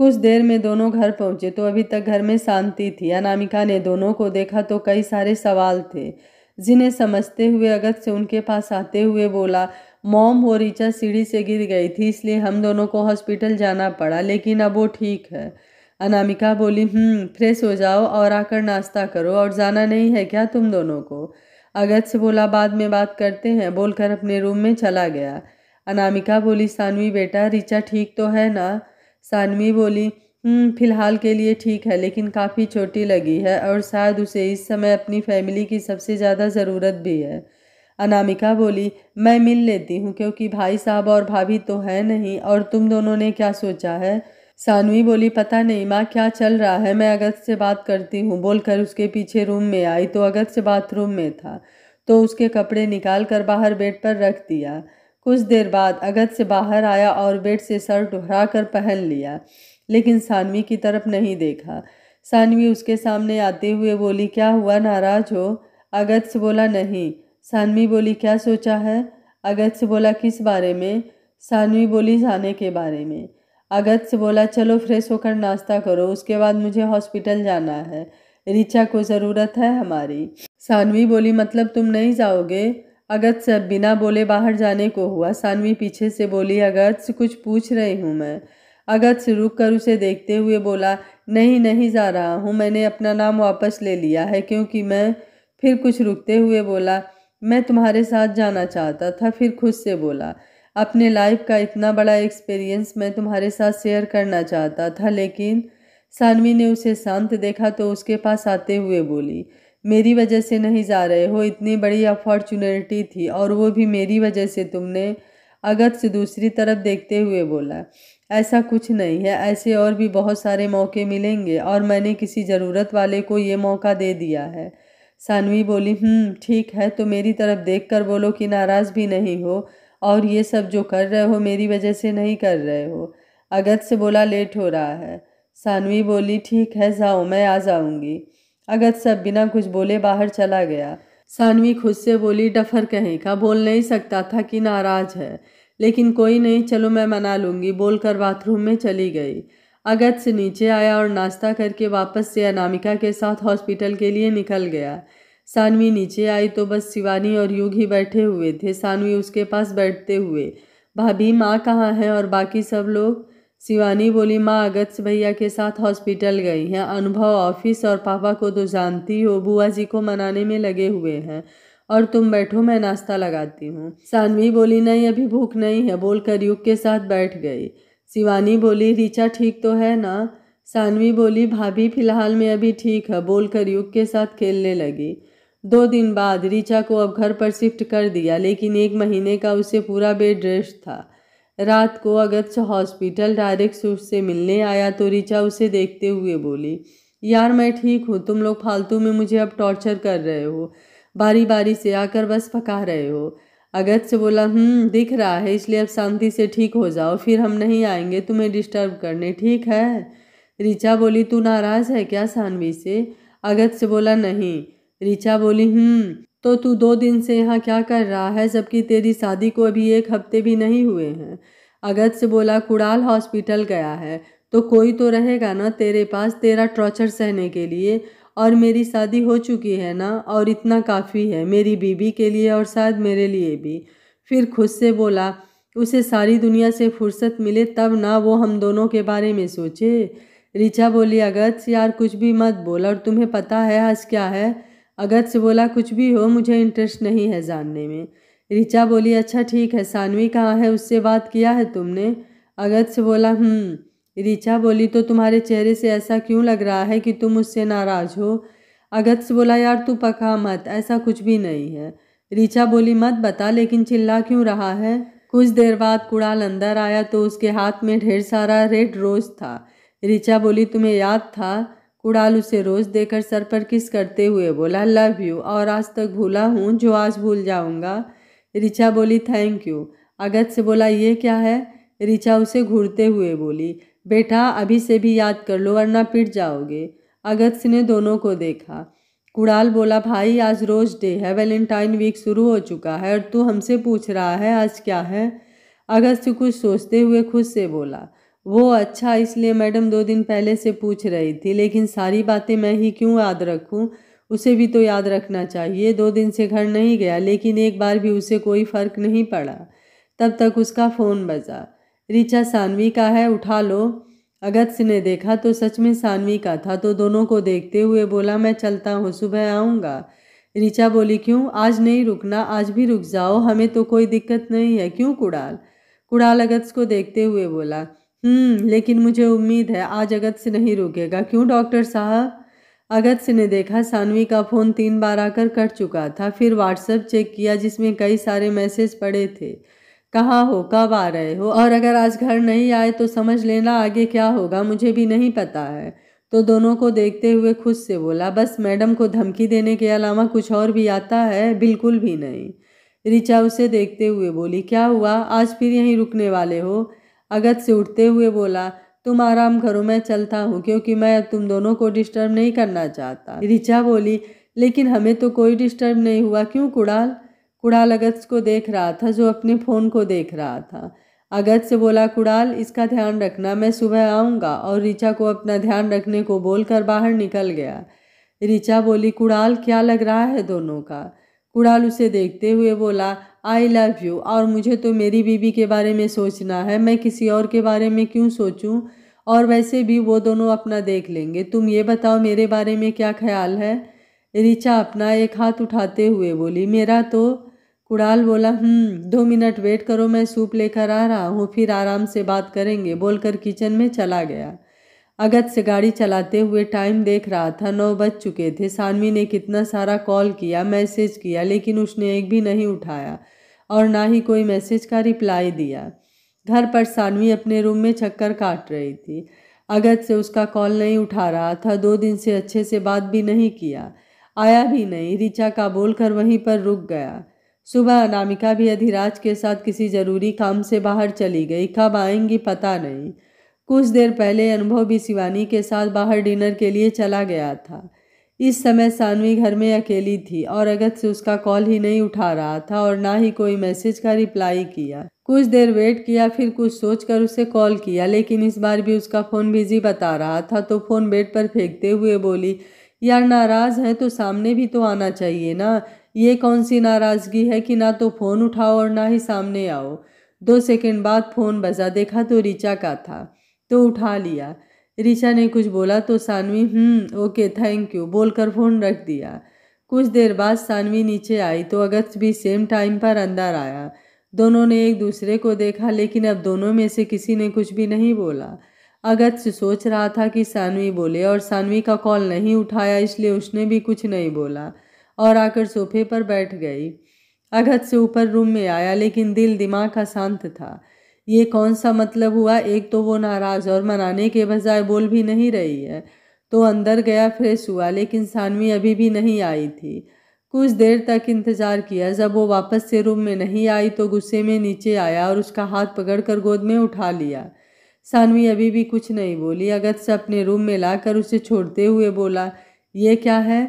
कुछ देर में दोनों घर पहुंचे तो अभी तक घर में शांति थी अनामिका ने दोनों को देखा तो कई सारे सवाल थे जिन्हें समझते हुए अगत से उनके पास आते हुए बोला मॉम वो रिचा सीढ़ी से गिर गई थी इसलिए हम दोनों को हॉस्पिटल जाना पड़ा लेकिन अब वो ठीक है अनामिका बोली हम्म, फ्रेश हो जाओ और आकर नाश्ता करो और जाना नहीं है क्या तुम दोनों को अगत से बोला बाद में बात करते हैं बोलकर अपने रूम में चला गया अनामिका बोली सानवी बेटा रिचा ठीक तो है ना सानवी बोली हम्म, फ़िलहाल के लिए ठीक है लेकिन काफ़ी छोटी लगी है और शायद उसे इस समय अपनी फैमिली की सबसे ज़्यादा ज़रूरत भी है अनामिका बोली मैं मिल लेती हूँ क्योंकि भाई साहब और भाभी तो है नहीं और तुम दोनों ने क्या सोचा है सानवी बोली पता नहीं माँ क्या चल रहा है मैं अगस्त से बात करती हूँ बोलकर उसके पीछे रूम में आई तो अगस्त से बाथरूम में था तो उसके कपड़े निकाल कर बाहर बेड पर रख दिया कुछ देर बाद अगत से बाहर आया और बेड से सर टुहरा कर पहन लिया लेकिन सानवी की तरफ नहीं देखा सानवी उसके सामने आते हुए बोली क्या हुआ नाराज हो अगत से बोला नहीं सानवी बोली क्या सोचा है अगत से बोला किस बारे में सानवी बोली जाने के बारे में अगत से बोला चलो फ्रेश होकर नाश्ता करो उसके बाद मुझे हॉस्पिटल जाना है रिचा को ज़रूरत है हमारी सानवी बोली मतलब तुम नहीं जाओगे अगत अब बिना बोले बाहर जाने को हुआ सानवी पीछे से बोली अगत कुछ पूछ रही हूँ मैं अगत से रुक कर उसे देखते हुए बोला नहीं नहीं जा रहा हूँ मैंने अपना नाम वापस ले लिया है क्योंकि मैं फिर कुछ रुकते हुए बोला मैं तुम्हारे साथ जाना चाहता था फिर खुद से बोला अपने लाइफ का इतना बड़ा एक्सपीरियंस मैं तुम्हारे साथ शेयर करना चाहता था लेकिन सानवी ने उसे शांत देखा तो उसके पास आते हुए बोली मेरी वजह से नहीं जा रहे हो इतनी बड़ी अपॉर्चुनिटी थी और वो भी मेरी वजह से तुमने अगत से दूसरी तरफ देखते हुए बोला ऐसा कुछ नहीं है ऐसे और भी बहुत सारे मौके मिलेंगे और मैंने किसी ज़रूरत वाले को ये मौका दे दिया है सानवी बोली हम्म, ठीक है तो मेरी तरफ देख कर बोलो कि नाराज़ भी नहीं हो और ये सब जो कर रहे हो मेरी वजह से नहीं कर रहे हो अगत से बोला लेट हो रहा है सानवी बोली ठीक है जाओ मैं आ जाऊँगी अगत सब बिना कुछ बोले बाहर चला गया सानवी खुद से बोली डफर कहीं का बोल नहीं सकता था कि नाराज़ है लेकिन कोई नहीं चलो मैं मना लूँगी बोलकर बाथरूम में चली गई अगत से नीचे आया और नाश्ता करके वापस से अनामिका के साथ हॉस्पिटल के लिए निकल गया सानवी नीचे आई तो बस शिवानी और युग ही बैठे हुए थे सानवी उसके पास बैठते हुए भाभी माँ कहाँ हैं और बाकी सब लोग शिवानी बोली माँ अगत भैया के साथ हॉस्पिटल गई हैं अनुभव ऑफिस और पापा को तो जानती हो बुआ जी को मनाने में लगे हुए हैं और तुम बैठो मैं नाश्ता लगाती हूँ सानवी बोली नहीं अभी भूख नहीं है बोलकर युग के साथ बैठ गई शिवानी बोली रीचा ठीक तो है ना सानवी बोली भाभी फिलहाल में अभी ठीक है बोलकर युग के साथ खेलने लगी दो दिन बाद रिचा को अब घर पर शिफ्ट कर दिया लेकिन एक महीने का उसे पूरा बेड रेस्ट था रात को अगत्य हॉस्पिटल डायरेक्ट सूर्य से मिलने आया तो रिचा उसे देखते हुए बोली यार मैं ठीक हूँ तुम लोग फालतू में मुझे अब टॉर्चर कर रहे हो बारी बारी से आकर बस पका रहे हो से बोला हम्म दिख रहा है इसलिए अब शांति से ठीक हो जाओ फिर हम नहीं आएंगे तुम्हें डिस्टर्ब करने ठीक है रिचा बोली तू नाराज़ है क्या सानवी से से बोला नहीं रिचा बोली हम्म तो तू दो दिन से यहाँ क्या कर रहा है जबकि तेरी शादी को अभी एक हफ्ते भी नहीं हुए हैं अगत से बोला कुड़ाल हॉस्पिटल गया है तो कोई तो रहेगा ना तेरे पास तेरा टॉर्चर सहने के लिए और मेरी शादी हो चुकी है ना और इतना काफ़ी है मेरी बीबी के लिए और शायद मेरे लिए भी फिर खुद से बोला उसे सारी दुनिया से फुर्सत मिले तब ना वो हम दोनों के बारे में सोचे रिचा बोली अगत यार कुछ भी मत बोल और तुम्हें पता है आज क्या है अगत से बोला कुछ भी हो मुझे इंटरेस्ट नहीं है जानने में रिचा बोली अच्छा ठीक है सानवी कहाँ है उससे बात किया है तुमने अगत से बोला रिचा हम्म। बोली तो तुम्हारे चेहरे से ऐसा क्यों लग रहा है कि तुम उससे नाराज़ हो अगत से बोला यार तू पका मत ऐसा कुछ भी नहीं है रिचा बोली मत बता लेकिन चिल्ला क्यों रहा है कुछ देर बाद कुड़ाल अंदर आया तो उसके हाथ में ढेर सारा रेड रोज़ था रिचा बोली तुम्हें याद था कुड़ाल उसे रोज देकर सर पर किस करते हुए बोला लव यू और आज तक भूला हूँ जो आज भूल जाऊँगा रिचा बोली थैंक यू अगत से बोला ये क्या है रिचा उसे घूरते हुए बोली बेटा अभी से भी याद कर लो वरना पिट जाओगे अगत ने दोनों को देखा कुड़ाल बोला भाई आज रोज डे है वैलेंटाइन वीक शुरू हो चुका है और तू हमसे पूछ रहा है आज क्या है अगस्त कुछ सोचते हुए खुद से बोला वो अच्छा इसलिए मैडम दो दिन पहले से पूछ रही थी लेकिन सारी बातें मैं ही क्यों याद रखूं उसे भी तो याद रखना चाहिए दो दिन से घर नहीं गया लेकिन एक बार भी उसे कोई फ़र्क नहीं पड़ा तब तक उसका फ़ोन बजा रिचा सानवी का है उठा लो अगत ने देखा तो सच में सानवी का था तो दोनों को देखते हुए बोला मैं चलता हूँ सुबह आऊँगा रिचा बोली क्यों आज नहीं रुकना आज भी रुक जाओ हमें तो कोई दिक्कत नहीं है क्यों कुड़ाल कुड़ाल अगत्स को देखते हुए बोला हम्म लेकिन मुझे उम्मीद है आज अगत से नहीं रुकेगा क्यों डॉक्टर साहब अगत से ने देखा सानवी का फ़ोन तीन बार आकर कट चुका था फिर व्हाट्सएप चेक किया जिसमें कई सारे मैसेज पड़े थे कहाँ हो कब आ रहे हो और अगर आज घर नहीं आए तो समझ लेना आगे क्या होगा मुझे भी नहीं पता है तो दोनों को देखते हुए खुद से बोला बस मैडम को धमकी देने के अलावा कुछ और भी आता है बिल्कुल भी नहीं रिचा उसे देखते हुए बोली क्या हुआ आज फिर यहीं रुकने वाले हो अगत से उठते हुए बोला तुम आराम करो मैं चलता हूँ क्योंकि मैं तुम दोनों को डिस्टर्ब नहीं करना चाहता ऋचा बोली लेकिन हमें तो कोई डिस्टर्ब नहीं हुआ क्यों कुड़ाल कुड़ाल अगत को देख रहा था जो अपने फ़ोन को देख रहा था अगत से बोला कुड़ाल इसका ध्यान रखना मैं सुबह आऊँगा और ऋचा को अपना ध्यान रखने को बोलकर बाहर निकल गया ऋचा बोली कुड़ाल क्या लग रहा है दोनों का कुड़ाल उसे देखते हुए बोला आई लव यू और मुझे तो मेरी बीवी के बारे में सोचना है मैं किसी और के बारे में क्यों सोचूं और वैसे भी वो दोनों अपना देख लेंगे तुम ये बताओ मेरे बारे में क्या ख्याल है रिचा अपना एक हाथ उठाते हुए बोली मेरा तो कुड़ाल बोला हम्म, दो मिनट वेट करो मैं सूप लेकर आ रहा हूँ फिर आराम से बात करेंगे बोलकर किचन में चला गया अगत से गाड़ी चलाते हुए टाइम देख रहा था नौ बज चुके थे सानवी ने कितना सारा कॉल किया मैसेज किया लेकिन उसने एक भी नहीं उठाया और ना ही कोई मैसेज का रिप्लाई दिया घर पर सानवी अपने रूम में चक्कर काट रही थी अगत से उसका कॉल नहीं उठा रहा था दो दिन से अच्छे से बात भी नहीं किया आया भी नहीं रिचा का बोलकर वहीं पर रुक गया सुबह अनामिका भी अधिराज के साथ किसी ज़रूरी काम से बाहर चली गई कब आएंगी पता नहीं कुछ देर पहले अनुभव भी शिवानी के साथ बाहर डिनर के लिए चला गया था इस समय सानवी घर में अकेली थी और अगत से उसका कॉल ही नहीं उठा रहा था और ना ही कोई मैसेज का रिप्लाई किया कुछ देर वेट किया फिर कुछ सोचकर उसे कॉल किया लेकिन इस बार भी उसका फ़ोन बिजी बता रहा था तो फ़ोन बेड पर फेंकते हुए बोली यार नाराज़ है तो सामने भी तो आना चाहिए ना ये कौन सी नाराज़गी है कि ना तो फ़ोन उठाओ और ना ही सामने आओ दो सेकंड बाद फ़ोन बजा देखा तो रिचा का था तो उठा लिया ऋषा ने कुछ बोला तो Sanvi hmm okay thank you बोलकर फ़ोन रख दिया कुछ देर बाद सानवी नीचे आई तो अगस्त भी सेम टाइम पर अंदर आया दोनों ने एक दूसरे को देखा लेकिन अब दोनों में से किसी ने कुछ भी नहीं बोला अगस्त सोच रहा था कि सानवी बोले और सानवी का कॉल नहीं उठाया इसलिए उसने भी कुछ नहीं बोला और आकर सोफे पर बैठ गई अगत से ऊपर रूम में आया लेकिन दिल दिमाग का शांत था ये कौन सा मतलब हुआ एक तो वो नाराज़ और मनाने के बजाय बोल भी नहीं रही है तो अंदर गया फ्रेश हुआ लेकिन सानवी अभी भी नहीं आई थी कुछ देर तक इंतज़ार किया जब वो वापस से रूम में नहीं आई तो गुस्से में नीचे आया और उसका हाथ पकड़कर गोद में उठा लिया सानवी अभी भी कुछ नहीं बोली अगत से अपने रूम में लाकर उसे छोड़ते हुए बोला ये क्या है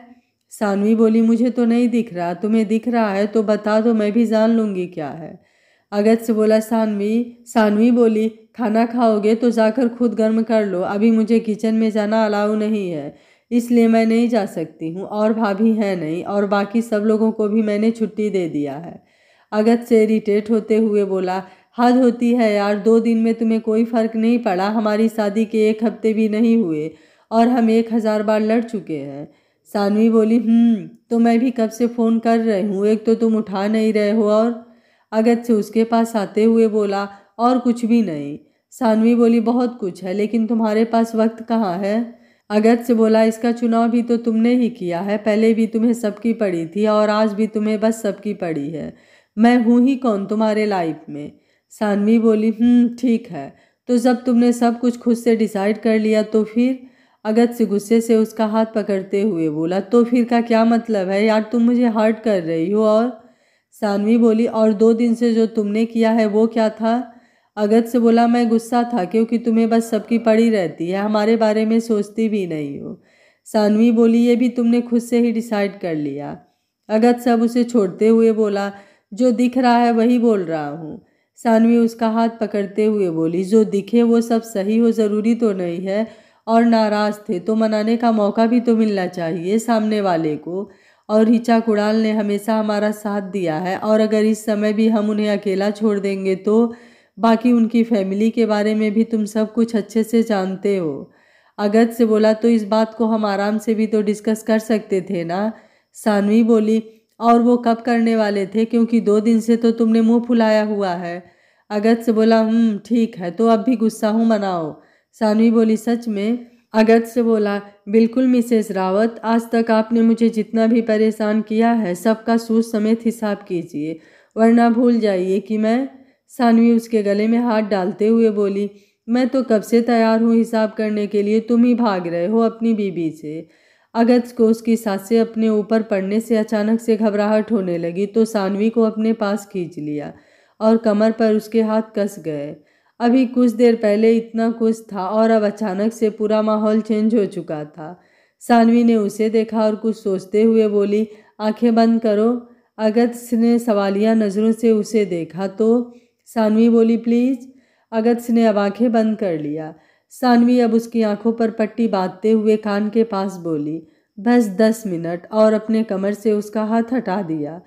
सानवी बोली मुझे तो नहीं दिख रहा तुम्हें दिख रहा है तो बता दो मैं भी जान लूँगी क्या है अगत से बोला सानवी सानवी बोली खाना खाओगे तो जाकर खुद गर्म कर लो अभी मुझे किचन में जाना अलाउ नहीं है इसलिए मैं नहीं जा सकती हूँ और भाभी है नहीं और बाकी सब लोगों को भी मैंने छुट्टी दे दिया है अगत से इरीटेट होते हुए बोला हद होती है यार दो दिन में तुम्हें कोई फ़र्क नहीं पड़ा हमारी शादी के एक हफ्ते भी नहीं हुए और हम एक हज़ार बार लड़ चुके हैं सानवी बोली हम्म, तो मैं भी कब से फ़ोन कर रही हूँ एक तो तुम उठा नहीं रहे हो और अगत से उसके पास आते हुए बोला और कुछ भी नहीं सानवी बोली बहुत कुछ है लेकिन तुम्हारे पास वक्त कहाँ है अगत से बोला इसका चुनाव भी तो तुमने ही किया है पहले भी तुम्हें सबकी पड़ी थी और आज भी तुम्हें बस सबकी पड़ी है मैं हूँ ही कौन तुम्हारे लाइफ में सानवी बोली हम्म, ठीक है तो जब तुमने सब कुछ खुद से डिसाइड कर लिया तो फिर अगत से गुस्से से उसका हाथ पकड़ते हुए बोला तो फिर का क्या मतलब है यार तुम मुझे हर्ट कर रही हो और सानवी बोली और दो दिन से जो तुमने किया है वो क्या था अगत से बोला मैं गुस्सा था क्योंकि तुम्हें बस सबकी पड़ी रहती है हमारे बारे में सोचती भी नहीं हो सानवी बोली ये भी तुमने खुद से ही डिसाइड कर लिया अगत सब उसे छोड़ते हुए बोला जो दिख रहा है वही बोल रहा हूँ सानवी उसका हाथ पकड़ते हुए बोली जो दिखे वो सब सही हो ज़रूरी तो नहीं है और नाराज़ थे तो मनाने का मौका भी तो मिलना चाहिए सामने वाले को और ऋचा कुड़ाल ने हमेशा हमारा साथ दिया है और अगर इस समय भी हम उन्हें अकेला छोड़ देंगे तो बाकी उनकी फैमिली के बारे में भी तुम सब कुछ अच्छे से जानते हो अगत से बोला तो इस बात को हम आराम से भी तो डिस्कस कर सकते थे ना सानवी बोली और वो कब करने वाले थे क्योंकि दो दिन से तो तुमने मुंह फुलाया हुआ है अगत से बोला हम्म, ठीक है तो अब भी गुस्सा हूँ मनाओ सानवी बोली सच में अगत से बोला बिल्कुल मिसेस रावत आज तक आपने मुझे जितना भी परेशान किया है सबका सूच समेत हिसाब कीजिए वरना भूल जाइए कि मैं सानवी उसके गले में हाथ डालते हुए बोली मैं तो कब से तैयार हूँ हिसाब करने के लिए तुम ही भाग रहे हो अपनी बीबी से अगत को उसकी सांसें अपने ऊपर पड़ने से अचानक से घबराहट होने लगी तो सानवी को अपने पास खींच लिया और कमर पर उसके हाथ कस गए अभी कुछ देर पहले इतना कुछ था और अब अचानक से पूरा माहौल चेंज हो चुका था सानवी ने उसे देखा और कुछ सोचते हुए बोली आंखें बंद करो अगस्त ने सवालिया नज़रों से उसे देखा तो सानवी बोली प्लीज़ अगस्त ने अब आंखें बंद कर लिया सानवी अब उसकी आंखों पर पट्टी बांधते हुए कान के पास बोली बस दस मिनट और अपने कमर से उसका हाथ हटा दिया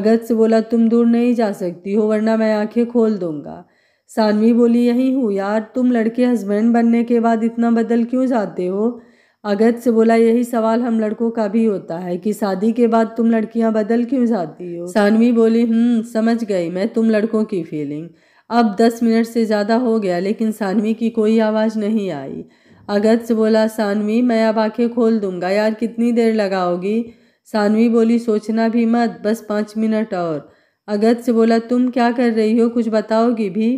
अगस्त बोला तुम दूर नहीं जा सकती हो वरना मैं आंखें खोल दूंगा सानवी बोली यही हूँ यार तुम लड़के हस्बैंड बनने के बाद इतना बदल क्यों जाते हो अगत से बोला यही सवाल हम लड़कों का भी होता है कि शादी के बाद तुम लड़कियां बदल क्यों जाती हो सानवी बोली हम्म समझ गई मैं तुम लड़कों की फीलिंग अब दस मिनट से ज़्यादा हो गया लेकिन सानवी की कोई आवाज़ नहीं आई अगत से बोला सानवी मैं अब आंखें खोल दूंगा यार कितनी देर लगाओगी सानवी बोली सोचना भी मत बस पाँच मिनट और अगत से बोला तुम क्या कर रही हो कुछ बताओगी भी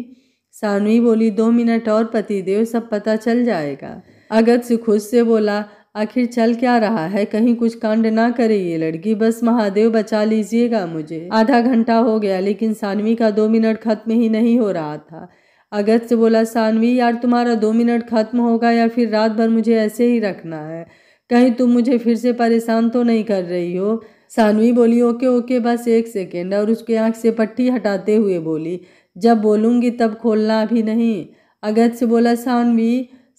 सानवी बोली दो मिनट और पति देव सब पता चल जाएगा अगत से खुद से बोला आखिर चल क्या रहा है कहीं कुछ कांड ना करे ये लड़की बस महादेव बचा लीजिएगा मुझे आधा घंटा हो गया लेकिन सानवी का दो मिनट खत्म ही नहीं हो रहा था अगत से बोला सानवी यार तुम्हारा दो मिनट खत्म होगा या फिर रात भर मुझे ऐसे ही रखना है कहीं तुम मुझे फिर से परेशान तो नहीं कर रही हो सानवी बोली ओके ओके बस एक सेकेंड और उसके आँख से पट्टी हटाते हुए बोली जब बोलूँगी तब खोलना अभी नहीं अगत से बोला सानवी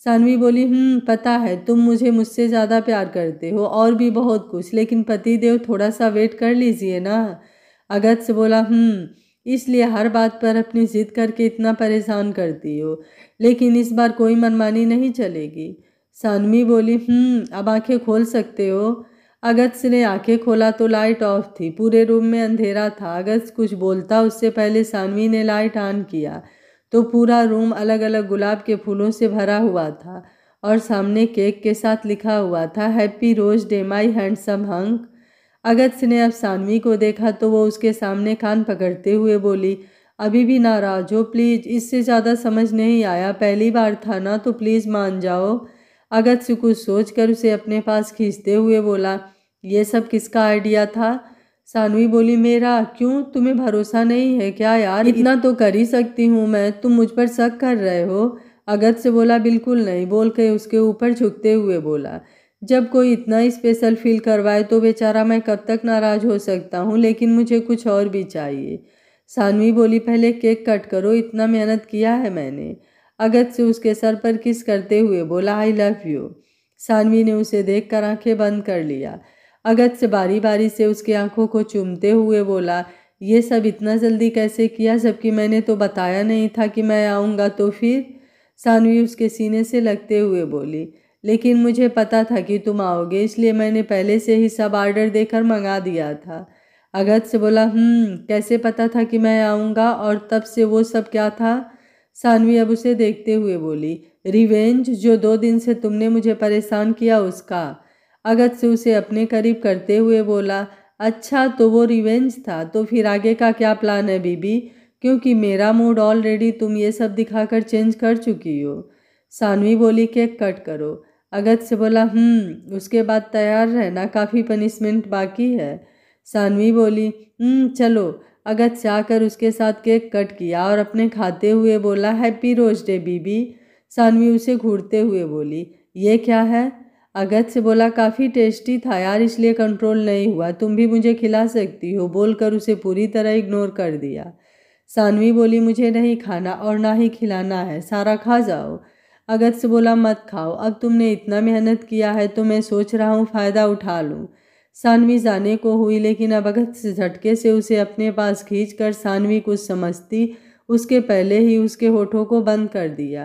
सानवी बोली हम्म पता है तुम मुझे मुझसे ज़्यादा प्यार करते हो और भी बहुत कुछ लेकिन पति देव थोड़ा सा वेट कर लीजिए ना अगत से बोला हम्म इसलिए हर बात पर अपनी ज़िद करके इतना परेशान करती हो लेकिन इस बार कोई मनमानी नहीं चलेगी सानवी बोली हम्म अब आंखें खोल सकते हो अगस्त ने आंखें खोला तो लाइट ऑफ थी पूरे रूम में अंधेरा था अगस्त कुछ बोलता उससे पहले सानवी ने लाइट ऑन किया तो पूरा रूम अलग अलग गुलाब के फूलों से भरा हुआ था और सामने केक के साथ लिखा हुआ था happy rose day my handsome hunk Agat ने अब सानवी को देखा तो वो उसके सामने कान पकड़ते हुए बोली अभी भी नाराज़ हो प्लीज़ इससे ज़्यादा समझ नहीं आया पहली बार था ना तो प्लीज़ मान जाओ अगत से कुछ सोच कर उसे अपने पास खींचते हुए बोला ये सब किसका आइडिया था सानवी बोली मेरा क्यों तुम्हें भरोसा नहीं है क्या यार इतना तो कर ही सकती हूँ मैं तुम मुझ पर शक कर रहे हो अगत से बोला बिल्कुल नहीं बोल के उसके ऊपर झुकते हुए बोला जब कोई इतना स्पेशल फील करवाए तो बेचारा मैं कब तक नाराज़ हो सकता हूँ लेकिन मुझे कुछ और भी चाहिए सानवी बोली पहले केक कट करो इतना मेहनत किया है मैंने अगत से उसके सर पर किस करते हुए बोला आई लव यू सानवी ने उसे देखकर आंखें बंद कर लिया अगत से बारी बारी से उसकी आंखों को चूमते हुए बोला ये सब इतना जल्दी कैसे किया जबकि मैंने तो बताया नहीं था कि मैं आऊँगा तो फिर सानवी उसके सीने से लगते हुए बोली लेकिन मुझे पता था कि तुम आओगे इसलिए मैंने पहले से ही सब आर्डर देकर मंगा दिया था अगत से बोला हम्म, कैसे पता था कि मैं आऊँगा और तब से वो सब क्या था सानवी अब उसे देखते हुए बोली रिवेंज जो दो दिन से तुमने मुझे परेशान किया उसका अगत से उसे अपने करीब करते हुए बोला अच्छा तो वो रिवेंज था तो फिर आगे का क्या प्लान है बीबी क्योंकि मेरा मूड ऑलरेडी तुम ये सब दिखाकर चेंज कर चुकी हो सानवी बोली केक कट करो अगत से बोला हम्म उसके बाद तैयार रहना काफ़ी पनिशमेंट बाकी है सानवी बोली हम्म, चलो अगत से आकर उसके साथ केक कट किया और अपने खाते हुए बोला हैप्पी रोज डे बीबी सानवी उसे घूरते हुए बोली ये क्या है अगत से बोला काफ़ी टेस्टी था यार इसलिए कंट्रोल नहीं हुआ तुम भी मुझे खिला सकती हो बोलकर उसे पूरी तरह इग्नोर कर दिया सानवी बोली मुझे नहीं खाना और ना ही खिलाना है सारा खा जाओ अगत से बोला मत खाओ अब तुमने इतना मेहनत किया है तो मैं सोच रहा हूँ फ़ायदा उठा लूँ सानवी जाने को हुई लेकिन अब अगत से झटके से उसे अपने पास खींचकर सानवी कुछ समझती उसके पहले ही उसके होठों को बंद कर दिया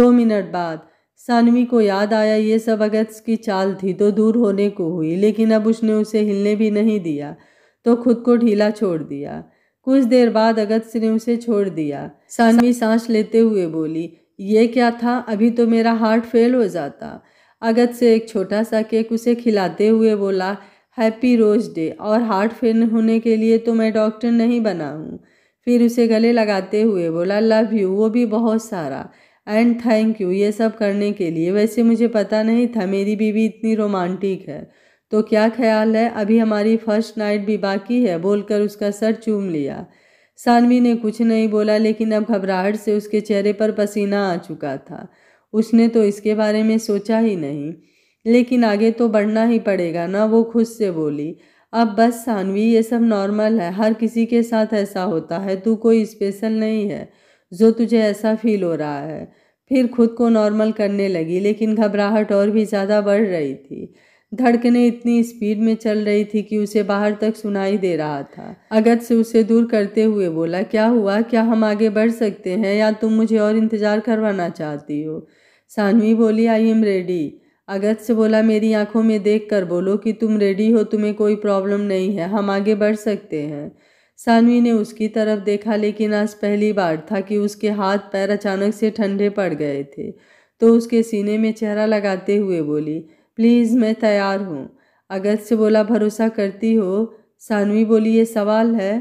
दो मिनट बाद सानवी को याद आया ये सब अगत की चाल थी तो दूर होने को हुई लेकिन अब उसने उसे हिलने भी नहीं दिया तो खुद को ढीला छोड़ दिया कुछ देर बाद अगत ने उसे छोड़ दिया सानवी सांस लेते हुए बोली ये क्या था अभी तो मेरा हार्ट फेल हो जाता अगत से एक छोटा सा केक उसे खिलाते हुए बोला हैप्पी रोज डे और हार्ट फेल होने के लिए तो मैं डॉक्टर नहीं बना हूँ फिर उसे गले लगाते हुए बोला लव यू वो भी बहुत सारा एंड थैंक यू ये सब करने के लिए वैसे मुझे पता नहीं था मेरी बीवी इतनी रोमांटिक है तो क्या ख्याल है अभी हमारी फर्स्ट नाइट भी बाकी है बोलकर उसका सर चूम लिया सानवी ने कुछ नहीं बोला लेकिन अब घबराहट से उसके चेहरे पर पसीना आ चुका था उसने तो इसके बारे में सोचा ही नहीं लेकिन आगे तो बढ़ना ही पड़ेगा ना वो खुद से बोली अब बस सानवी ये सब नॉर्मल है हर किसी के साथ ऐसा होता है तू कोई स्पेशल नहीं है जो तुझे ऐसा फील हो रहा है फिर खुद को नॉर्मल करने लगी लेकिन घबराहट और भी ज़्यादा बढ़ रही थी धड़कने इतनी स्पीड में चल रही थी कि उसे बाहर तक सुनाई दे रहा था अगत से उसे दूर करते हुए बोला क्या हुआ क्या हम आगे बढ़ सकते हैं या तुम मुझे और इंतज़ार करवाना चाहती हो सानवी बोली आई एम रेडी अगस्त बोला मेरी आंखों में देख कर बोलो कि तुम रेडी हो तुम्हें कोई प्रॉब्लम नहीं है हम आगे बढ़ सकते हैं सानवी ने उसकी तरफ देखा लेकिन आज पहली बार था कि उसके हाथ पैर अचानक से ठंडे पड़ गए थे तो उसके सीने में चेहरा लगाते हुए बोली प्लीज़ मैं तैयार हूँ अगस्त से बोला भरोसा करती हो सानवी बोली ये सवाल है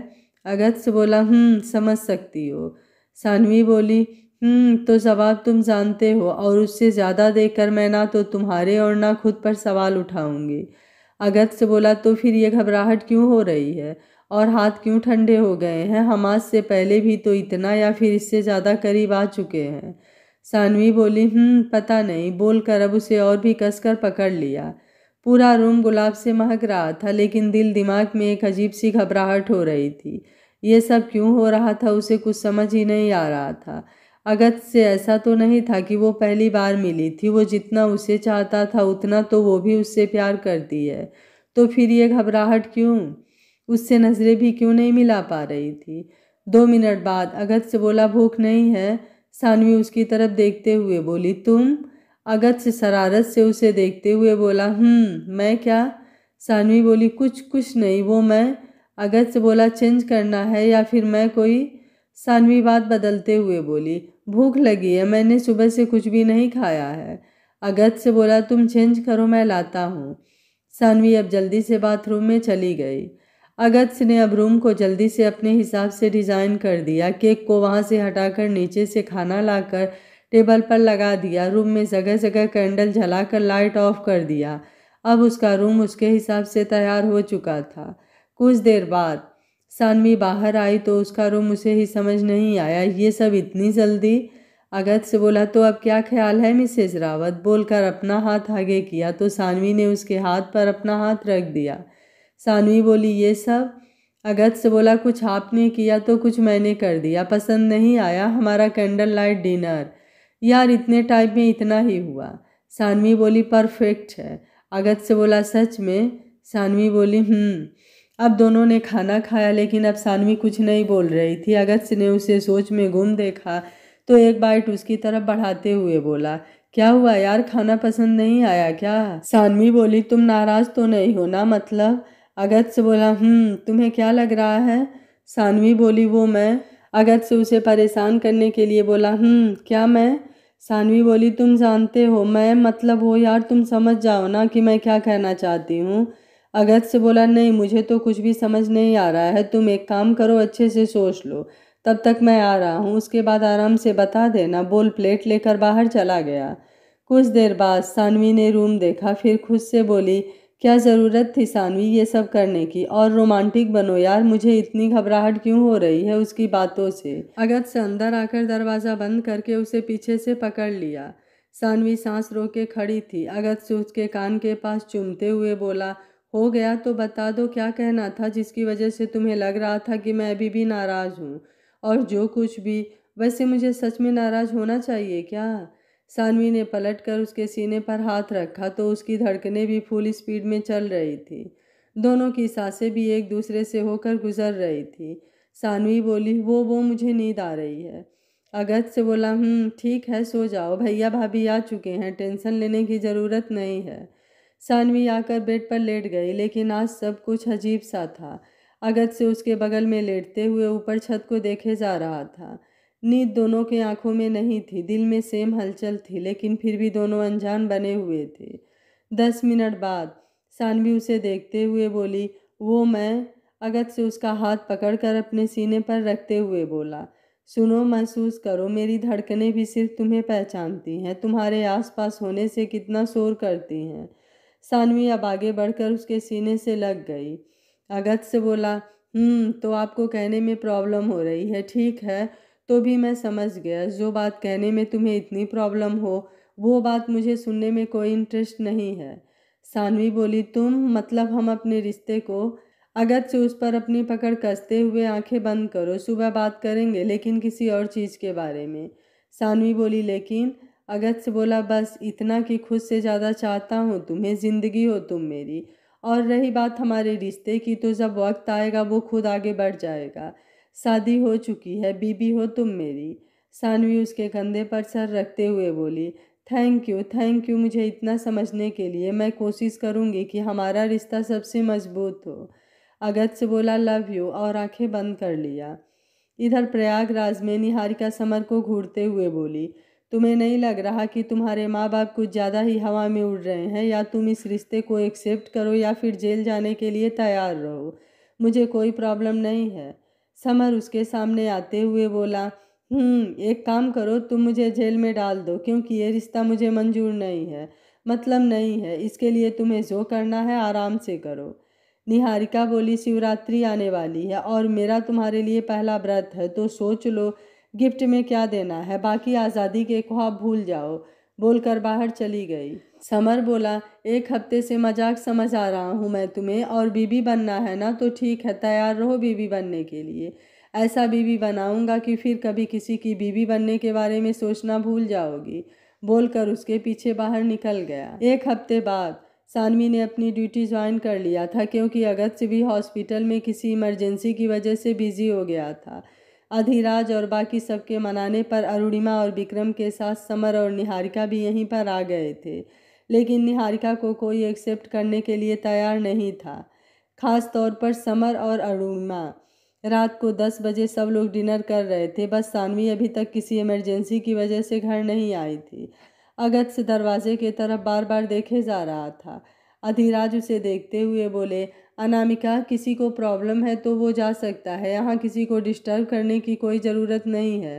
अगस्त से बोला हम्म, समझ सकती हो सानवी बोली हम्म तो जवाब तुम जानते हो और उससे ज़्यादा देकर मैं ना तो तुम्हारे और ना खुद पर सवाल उठाऊंगी अगत से बोला तो फिर ये घबराहट क्यों हो रही है और हाथ क्यों ठंडे हो गए हैं हम आज से पहले भी तो इतना या फिर इससे ज़्यादा करीब आ चुके हैं सानवी बोली हम्म पता नहीं बोल कर अब उसे और भी कसकर पकड़ लिया पूरा रूम गुलाब से महक रहा था लेकिन दिल दिमाग में एक अजीब सी घबराहट हो रही थी ये सब क्यों हो रहा था उसे कुछ समझ ही नहीं आ रहा था अगत से ऐसा तो नहीं था कि वो पहली बार मिली थी वो जितना उसे चाहता था उतना तो वो भी उससे प्यार करती है तो फिर ये घबराहट क्यों उससे नज़रें भी क्यों नहीं मिला पा रही थी दो मिनट बाद अगत से बोला भूख नहीं है सानवी उसकी तरफ देखते हुए बोली तुम अगत से शरारत से उसे देखते हुए बोला हम हम्म, मैं क्या सानवी बोली कुछ कुछ नहीं वो मैं अगत से बोला चेंज करना है या फिर मैं कोई सानवी बात बदलते हुए बोली भूख लगी है मैंने सुबह से कुछ भी नहीं खाया है अगत से बोला तुम चेंज करो मैं लाता हूँ सानवी अब जल्दी से बाथरूम में चली गई अगत ने अब रूम को जल्दी से अपने हिसाब से डिज़ाइन कर दिया केक को वहाँ से हटाकर नीचे से खाना लाकर टेबल पर लगा दिया रूम में जगह जगह कैंडल जलाकर लाइट ऑफ कर दिया अब उसका रूम उसके हिसाब से तैयार हो चुका था कुछ देर बाद सानवी बाहर आई तो उसका रूम उसे ही समझ नहीं आया ये सब इतनी जल्दी अगत से बोला तो अब क्या ख्याल है मिसेज रावत बोलकर अपना हाथ आगे किया तो सानवी ने उसके हाथ पर अपना हाथ रख दिया सानवी बोली ये सब अगत से बोला कुछ आपने किया तो कुछ मैंने कर दिया पसंद नहीं आया हमारा कैंडल लाइट डिनर यार इतने टाइम में इतना ही हुआ सानवी बोली परफेक्ट है अगत से बोला सच में सानवी बोली हम्म अब दोनों ने खाना खाया लेकिन अब सानवी कुछ नहीं बोल रही थी अगस्त ने उसे सोच में गुम देखा तो एक बाइट उसकी तरफ बढ़ाते हुए बोला क्या हुआ यार खाना पसंद नहीं आया क्या सानवी बोली तुम नाराज़ तो नहीं हो ना मतलब अगस्त बोला हम्म, तुम्हें क्या लग रहा है सानवी बोली वो मैं अगत से उसे परेशान करने के लिए बोला हम्म क्या मैं सानवी बोली तुम जानते हो मैं मतलब हो यार तुम समझ जाओ ना कि मैं क्या कहना चाहती हूँ अगस्त से बोला नहीं मुझे तो कुछ भी समझ नहीं आ रहा है तुम एक काम करो अच्छे से सोच लो तब तक मैं आ रहा हूँ उसके बाद आराम से बता देना बोल प्लेट लेकर बाहर चला गया कुछ देर बाद सानवी ने रूम देखा फिर खुद से बोली क्या ज़रूरत थी सानवी ये सब करने की और रोमांटिक बनो यार मुझे इतनी घबराहट क्यों हो रही है उसकी बातों से अगत से अंदर आकर दरवाज़ा बंद करके उसे पीछे से पकड़ लिया सानवी सांस रोके खड़ी थी अगत से उसके कान के पास चूमते हुए बोला हो गया तो बता दो क्या कहना था जिसकी वजह से तुम्हें लग रहा था कि मैं अभी भी नाराज़ हूँ और जो कुछ भी वैसे मुझे सच में नाराज़ होना चाहिए क्या सानवी ने पलट कर उसके सीने पर हाथ रखा तो उसकी धड़कने भी फुल स्पीड में चल रही थी दोनों की सांसें भी एक दूसरे से होकर गुजर रही थी सानवी बोली वो वो मुझे नींद आ रही है अगत से बोला हम्म, ठीक है सो जाओ भैया भाभी आ चुके हैं टेंशन लेने की ज़रूरत नहीं है सानवी आकर बेड पर लेट गई लेकिन आज सब कुछ अजीब सा था अगत से उसके बगल में लेटते हुए ऊपर छत को देखे जा रहा था नींद दोनों के आंखों में नहीं थी दिल में सेम हलचल थी लेकिन फिर भी दोनों अनजान बने हुए थे दस मिनट बाद सानवी उसे देखते हुए बोली वो मैं अगत से उसका हाथ पकड़कर अपने सीने पर रखते हुए बोला सुनो महसूस करो मेरी धड़कनें भी सिर्फ तुम्हें पहचानती हैं तुम्हारे आसपास होने से कितना शोर करती हैं सानवी अब आगे बढ़कर उसके सीने से लग गई अगत से बोला हम्म, तो आपको कहने में प्रॉब्लम हो रही है ठीक है तो भी मैं समझ गया जो बात कहने में तुम्हें इतनी प्रॉब्लम हो वो बात मुझे सुनने में कोई इंटरेस्ट नहीं है सानवी बोली तुम मतलब हम अपने रिश्ते को अगत से उस पर अपनी पकड़ कसते हुए आंखें बंद करो सुबह बात करेंगे लेकिन किसी और चीज़ के बारे में सानवी बोली लेकिन अगत से बोला बस इतना कि खुद से ज़्यादा चाहता हूँ तुम्हें ज़िंदगी हो तुम मेरी और रही बात हमारे रिश्ते की तो जब वक्त आएगा वो खुद आगे बढ़ जाएगा शादी हो चुकी है बीबी हो तुम मेरी सानवी उसके कंधे पर सर रखते हुए बोली थैंक यू थैंक यू मुझे इतना समझने के लिए मैं कोशिश करूँगी कि हमारा रिश्ता सबसे मजबूत हो अगत से बोला लव यू और आंखें बंद कर लिया इधर प्रयागराज में निहारिका समर को घूरते हुए बोली तुम्हें नहीं लग रहा कि तुम्हारे माँ बाप कुछ ज़्यादा ही हवा में उड़ रहे हैं या तुम इस रिश्ते को एक्सेप्ट करो या फिर जेल जाने के लिए तैयार रहो मुझे कोई प्रॉब्लम नहीं है समर उसके सामने आते हुए बोला हम्म, एक काम करो तुम मुझे जेल में डाल दो क्योंकि ये रिश्ता मुझे मंजूर नहीं है मतलब नहीं है इसके लिए तुम्हें जो करना है आराम से करो निहारिका बोली शिवरात्रि आने वाली है और मेरा तुम्हारे लिए पहला व्रत है तो सोच लो गिफ्ट में क्या देना है बाकी आज़ादी के ख्वाब भूल जाओ बोलकर बाहर चली गई समर बोला एक हफ्ते से मजाक समझ आ रहा हूँ मैं तुम्हें और बीबी बनना है ना तो ठीक है तैयार रहो बीबी बनने के लिए ऐसा बीबी बनाऊंगा कि फिर कभी किसी की बीबी बनने के बारे में सोचना भूल जाओगी बोलकर उसके पीछे बाहर निकल गया एक हफ्ते बाद सानवी ने अपनी ड्यूटी ज्वाइन कर लिया था क्योंकि अगस्त भी हॉस्पिटल में किसी इमरजेंसी की वजह से बिज़ी हो गया था अधिराज और बाकी सबके मनाने पर अरुणिमा और विक्रम के साथ समर और निहारिका भी यहीं पर आ गए थे लेकिन निहारिका को कोई एक्सेप्ट करने के लिए तैयार नहीं था खास तौर पर समर और अरुणिमा रात को दस बजे सब लोग डिनर कर रहे थे बस सानवी अभी तक किसी इमरजेंसी की वजह से घर नहीं आई थी अगत से दरवाजे के तरफ बार बार देखे जा रहा था अधिराज उसे देखते हुए बोले अनामिका किसी को प्रॉब्लम है तो वो जा सकता है यहाँ किसी को डिस्टर्ब करने की कोई ज़रूरत नहीं है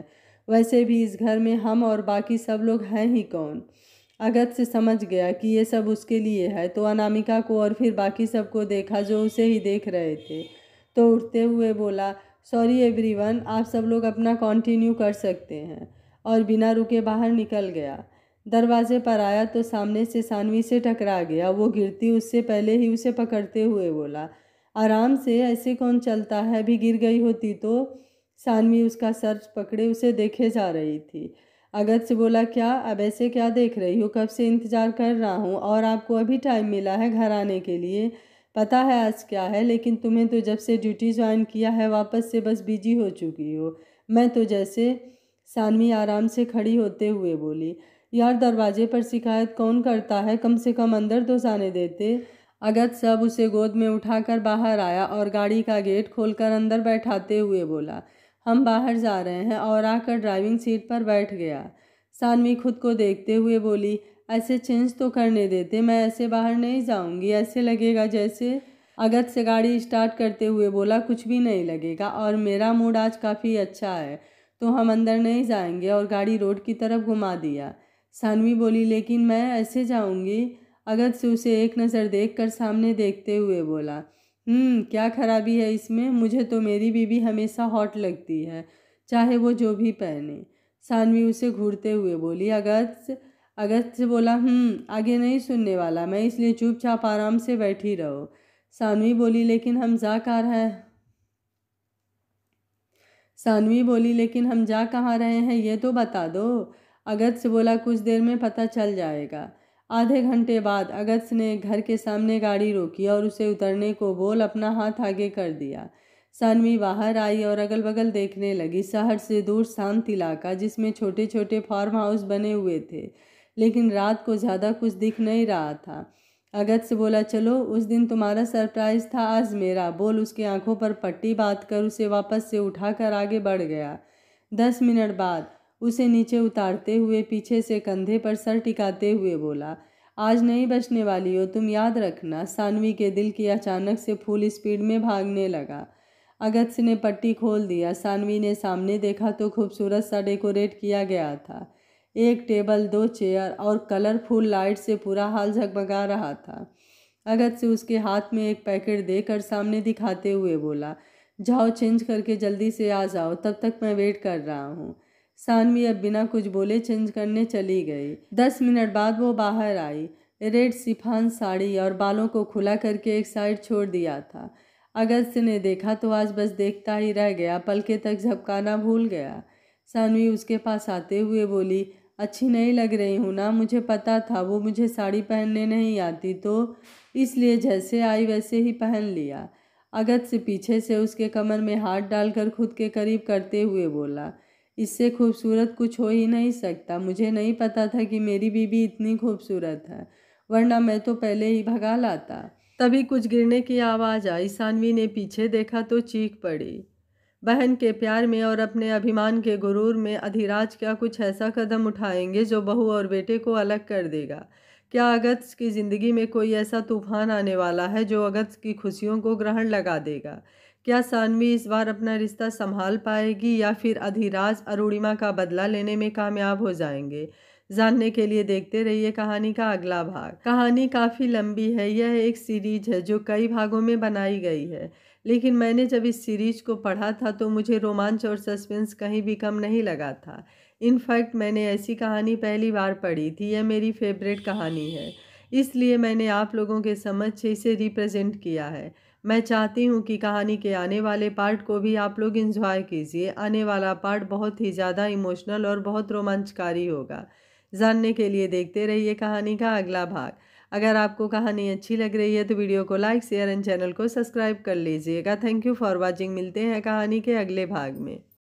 वैसे भी इस घर में हम और बाकी सब लोग हैं ही कौन अगत से समझ गया कि ये सब उसके लिए है तो अनामिका को और फिर बाकी सब को देखा जो उसे ही देख रहे थे तो उठते हुए बोला सॉरी एवरीवन आप सब लोग अपना कंटिन्यू कर सकते हैं और बिना रुके बाहर निकल गया दरवाजे पर आया तो सामने से सानवी से टकरा गया वो गिरती उससे पहले ही उसे पकड़ते हुए बोला आराम से ऐसे कौन चलता है भी गिर गई होती तो सानवी उसका सर पकड़े उसे देखे जा रही थी अगत से बोला क्या अब ऐसे क्या देख रही हो कब से इंतज़ार कर रहा हूँ और आपको अभी टाइम मिला है घर आने के लिए पता है आज क्या है लेकिन तुम्हें तो जब से ड्यूटी ज्वाइन किया है वापस से बस बिजी हो चुकी हो मैं तो जैसे सानवी आराम से खड़ी होते हुए बोली यार दरवाजे पर शिकायत कौन करता है कम से कम अंदर तो जाने देते अगत सब उसे गोद में उठाकर बाहर आया और गाड़ी का गेट खोलकर अंदर बैठाते हुए बोला हम बाहर जा रहे हैं और आकर ड्राइविंग सीट पर बैठ गया सानवी खुद को देखते हुए बोली ऐसे चेंज तो करने देते मैं ऐसे बाहर नहीं जाऊंगी ऐसे लगेगा जैसे अगत से गाड़ी स्टार्ट करते हुए बोला कुछ भी नहीं लगेगा और मेरा मूड आज काफ़ी अच्छा है तो हम अंदर नहीं जाएंगे और गाड़ी रोड की तरफ घुमा दिया सानवी बोली लेकिन मैं ऐसे जाऊंगी से उसे एक नज़र देखकर सामने देखते हुए बोला हम्म, क्या खराबी है इसमें मुझे तो मेरी बीवी हमेशा हॉट लगती है चाहे वो जो भी पहने सानवी उसे घूरते हुए बोली अगस्त अगस्त से बोला हम्म, आगे नहीं सुनने वाला मैं इसलिए चुपचाप आराम से बैठी रहो सानवी बोली लेकिन हम जा कर हैं सानवी बोली लेकिन हम जा कहाँ रहे हैं ये तो बता दो अगस्त बोला कुछ देर में पता चल जाएगा आधे घंटे बाद अगस्त ने घर के सामने गाड़ी रोकी और उसे उतरने को बोल अपना हाथ आगे कर दिया सानवी बाहर आई और अगल बगल देखने लगी शहर से दूर शांत इलाका जिसमें छोटे छोटे फार्म हाउस बने हुए थे लेकिन रात को ज़्यादा कुछ दिख नहीं रहा था अगत से बोला चलो उस दिन तुम्हारा सरप्राइज था आज मेरा बोल उसकी आंखों पर पट्टी बांध कर उसे वापस से उठाकर आगे बढ़ गया दस मिनट बाद उसे नीचे उतारते हुए पीछे से कंधे पर सर टिकाते हुए बोला आज नहीं बचने वाली हो तुम याद रखना सानवी के दिल की अचानक से फुल स्पीड में भागने लगा अगत ने पट्टी खोल दिया सानवी ने सामने देखा तो खूबसूरत सा डेकोरेट किया गया था एक टेबल दो चेयर और कलरफुल लाइट से पूरा हाल झगमगा रहा था अगत से उसके हाथ में एक पैकेट देकर सामने दिखाते हुए बोला जाओ चेंज करके जल्दी से आ जाओ तब तक मैं वेट कर रहा हूँ सानवी अब बिना कुछ बोले चेंज करने चली गई दस मिनट बाद वो बाहर आई रेड सिफान साड़ी और बालों को खुला करके एक साइड छोड़ दिया था अगस्त ने देखा तो आज बस देखता ही रह गया पलके तक झपकाना भूल गया सानवी उसके पास आते हुए बोली अच्छी नहीं लग रही हूँ ना मुझे पता था वो मुझे साड़ी पहनने नहीं आती तो इसलिए जैसे आई वैसे ही पहन लिया अगस्त पीछे से उसके कमर में हाथ डालकर खुद के करीब करते हुए बोला इससे खूबसूरत कुछ हो ही नहीं सकता मुझे नहीं पता था कि मेरी बीबी इतनी खूबसूरत है वरना मैं तो पहले ही भगा लाता तभी कुछ गिरने की आवाज़ आई सानवी ने पीछे देखा तो चीख पड़ी बहन के प्यार में और अपने अभिमान के गुरूर में अधिराज क्या कुछ ऐसा कदम उठाएंगे जो बहू और बेटे को अलग कर देगा क्या अगस्त की ज़िंदगी में कोई ऐसा तूफान आने वाला है जो अगस्त की खुशियों को ग्रहण लगा देगा क्या सानवी इस बार अपना रिश्ता संभाल पाएगी या फिर अधिराज अरुणिमा का बदला लेने में कामयाब हो जाएंगे जानने के लिए देखते रहिए कहानी का अगला भाग कहानी काफ़ी लंबी है यह एक सीरीज है जो कई भागों में बनाई गई है लेकिन मैंने जब इस सीरीज को पढ़ा था तो मुझे रोमांच और सस्पेंस कहीं भी कम नहीं लगा था इनफैक्ट मैंने ऐसी कहानी पहली बार पढ़ी थी यह मेरी फेवरेट कहानी है इसलिए मैंने आप लोगों के समझ से इसे रिप्रेजेंट किया है मैं चाहती हूँ कि कहानी के आने वाले पार्ट को भी आप लोग इन्जॉय कीजिए आने वाला पार्ट बहुत ही ज़्यादा इमोशनल और बहुत रोमांचकारी होगा जानने के लिए देखते रहिए कहानी का अगला भाग अगर आपको कहानी अच्छी लग रही है तो वीडियो को लाइक शेयर एंड चैनल को सब्सक्राइब कर लीजिएगा थैंक यू फॉर वॉचिंग मिलते हैं कहानी के अगले भाग में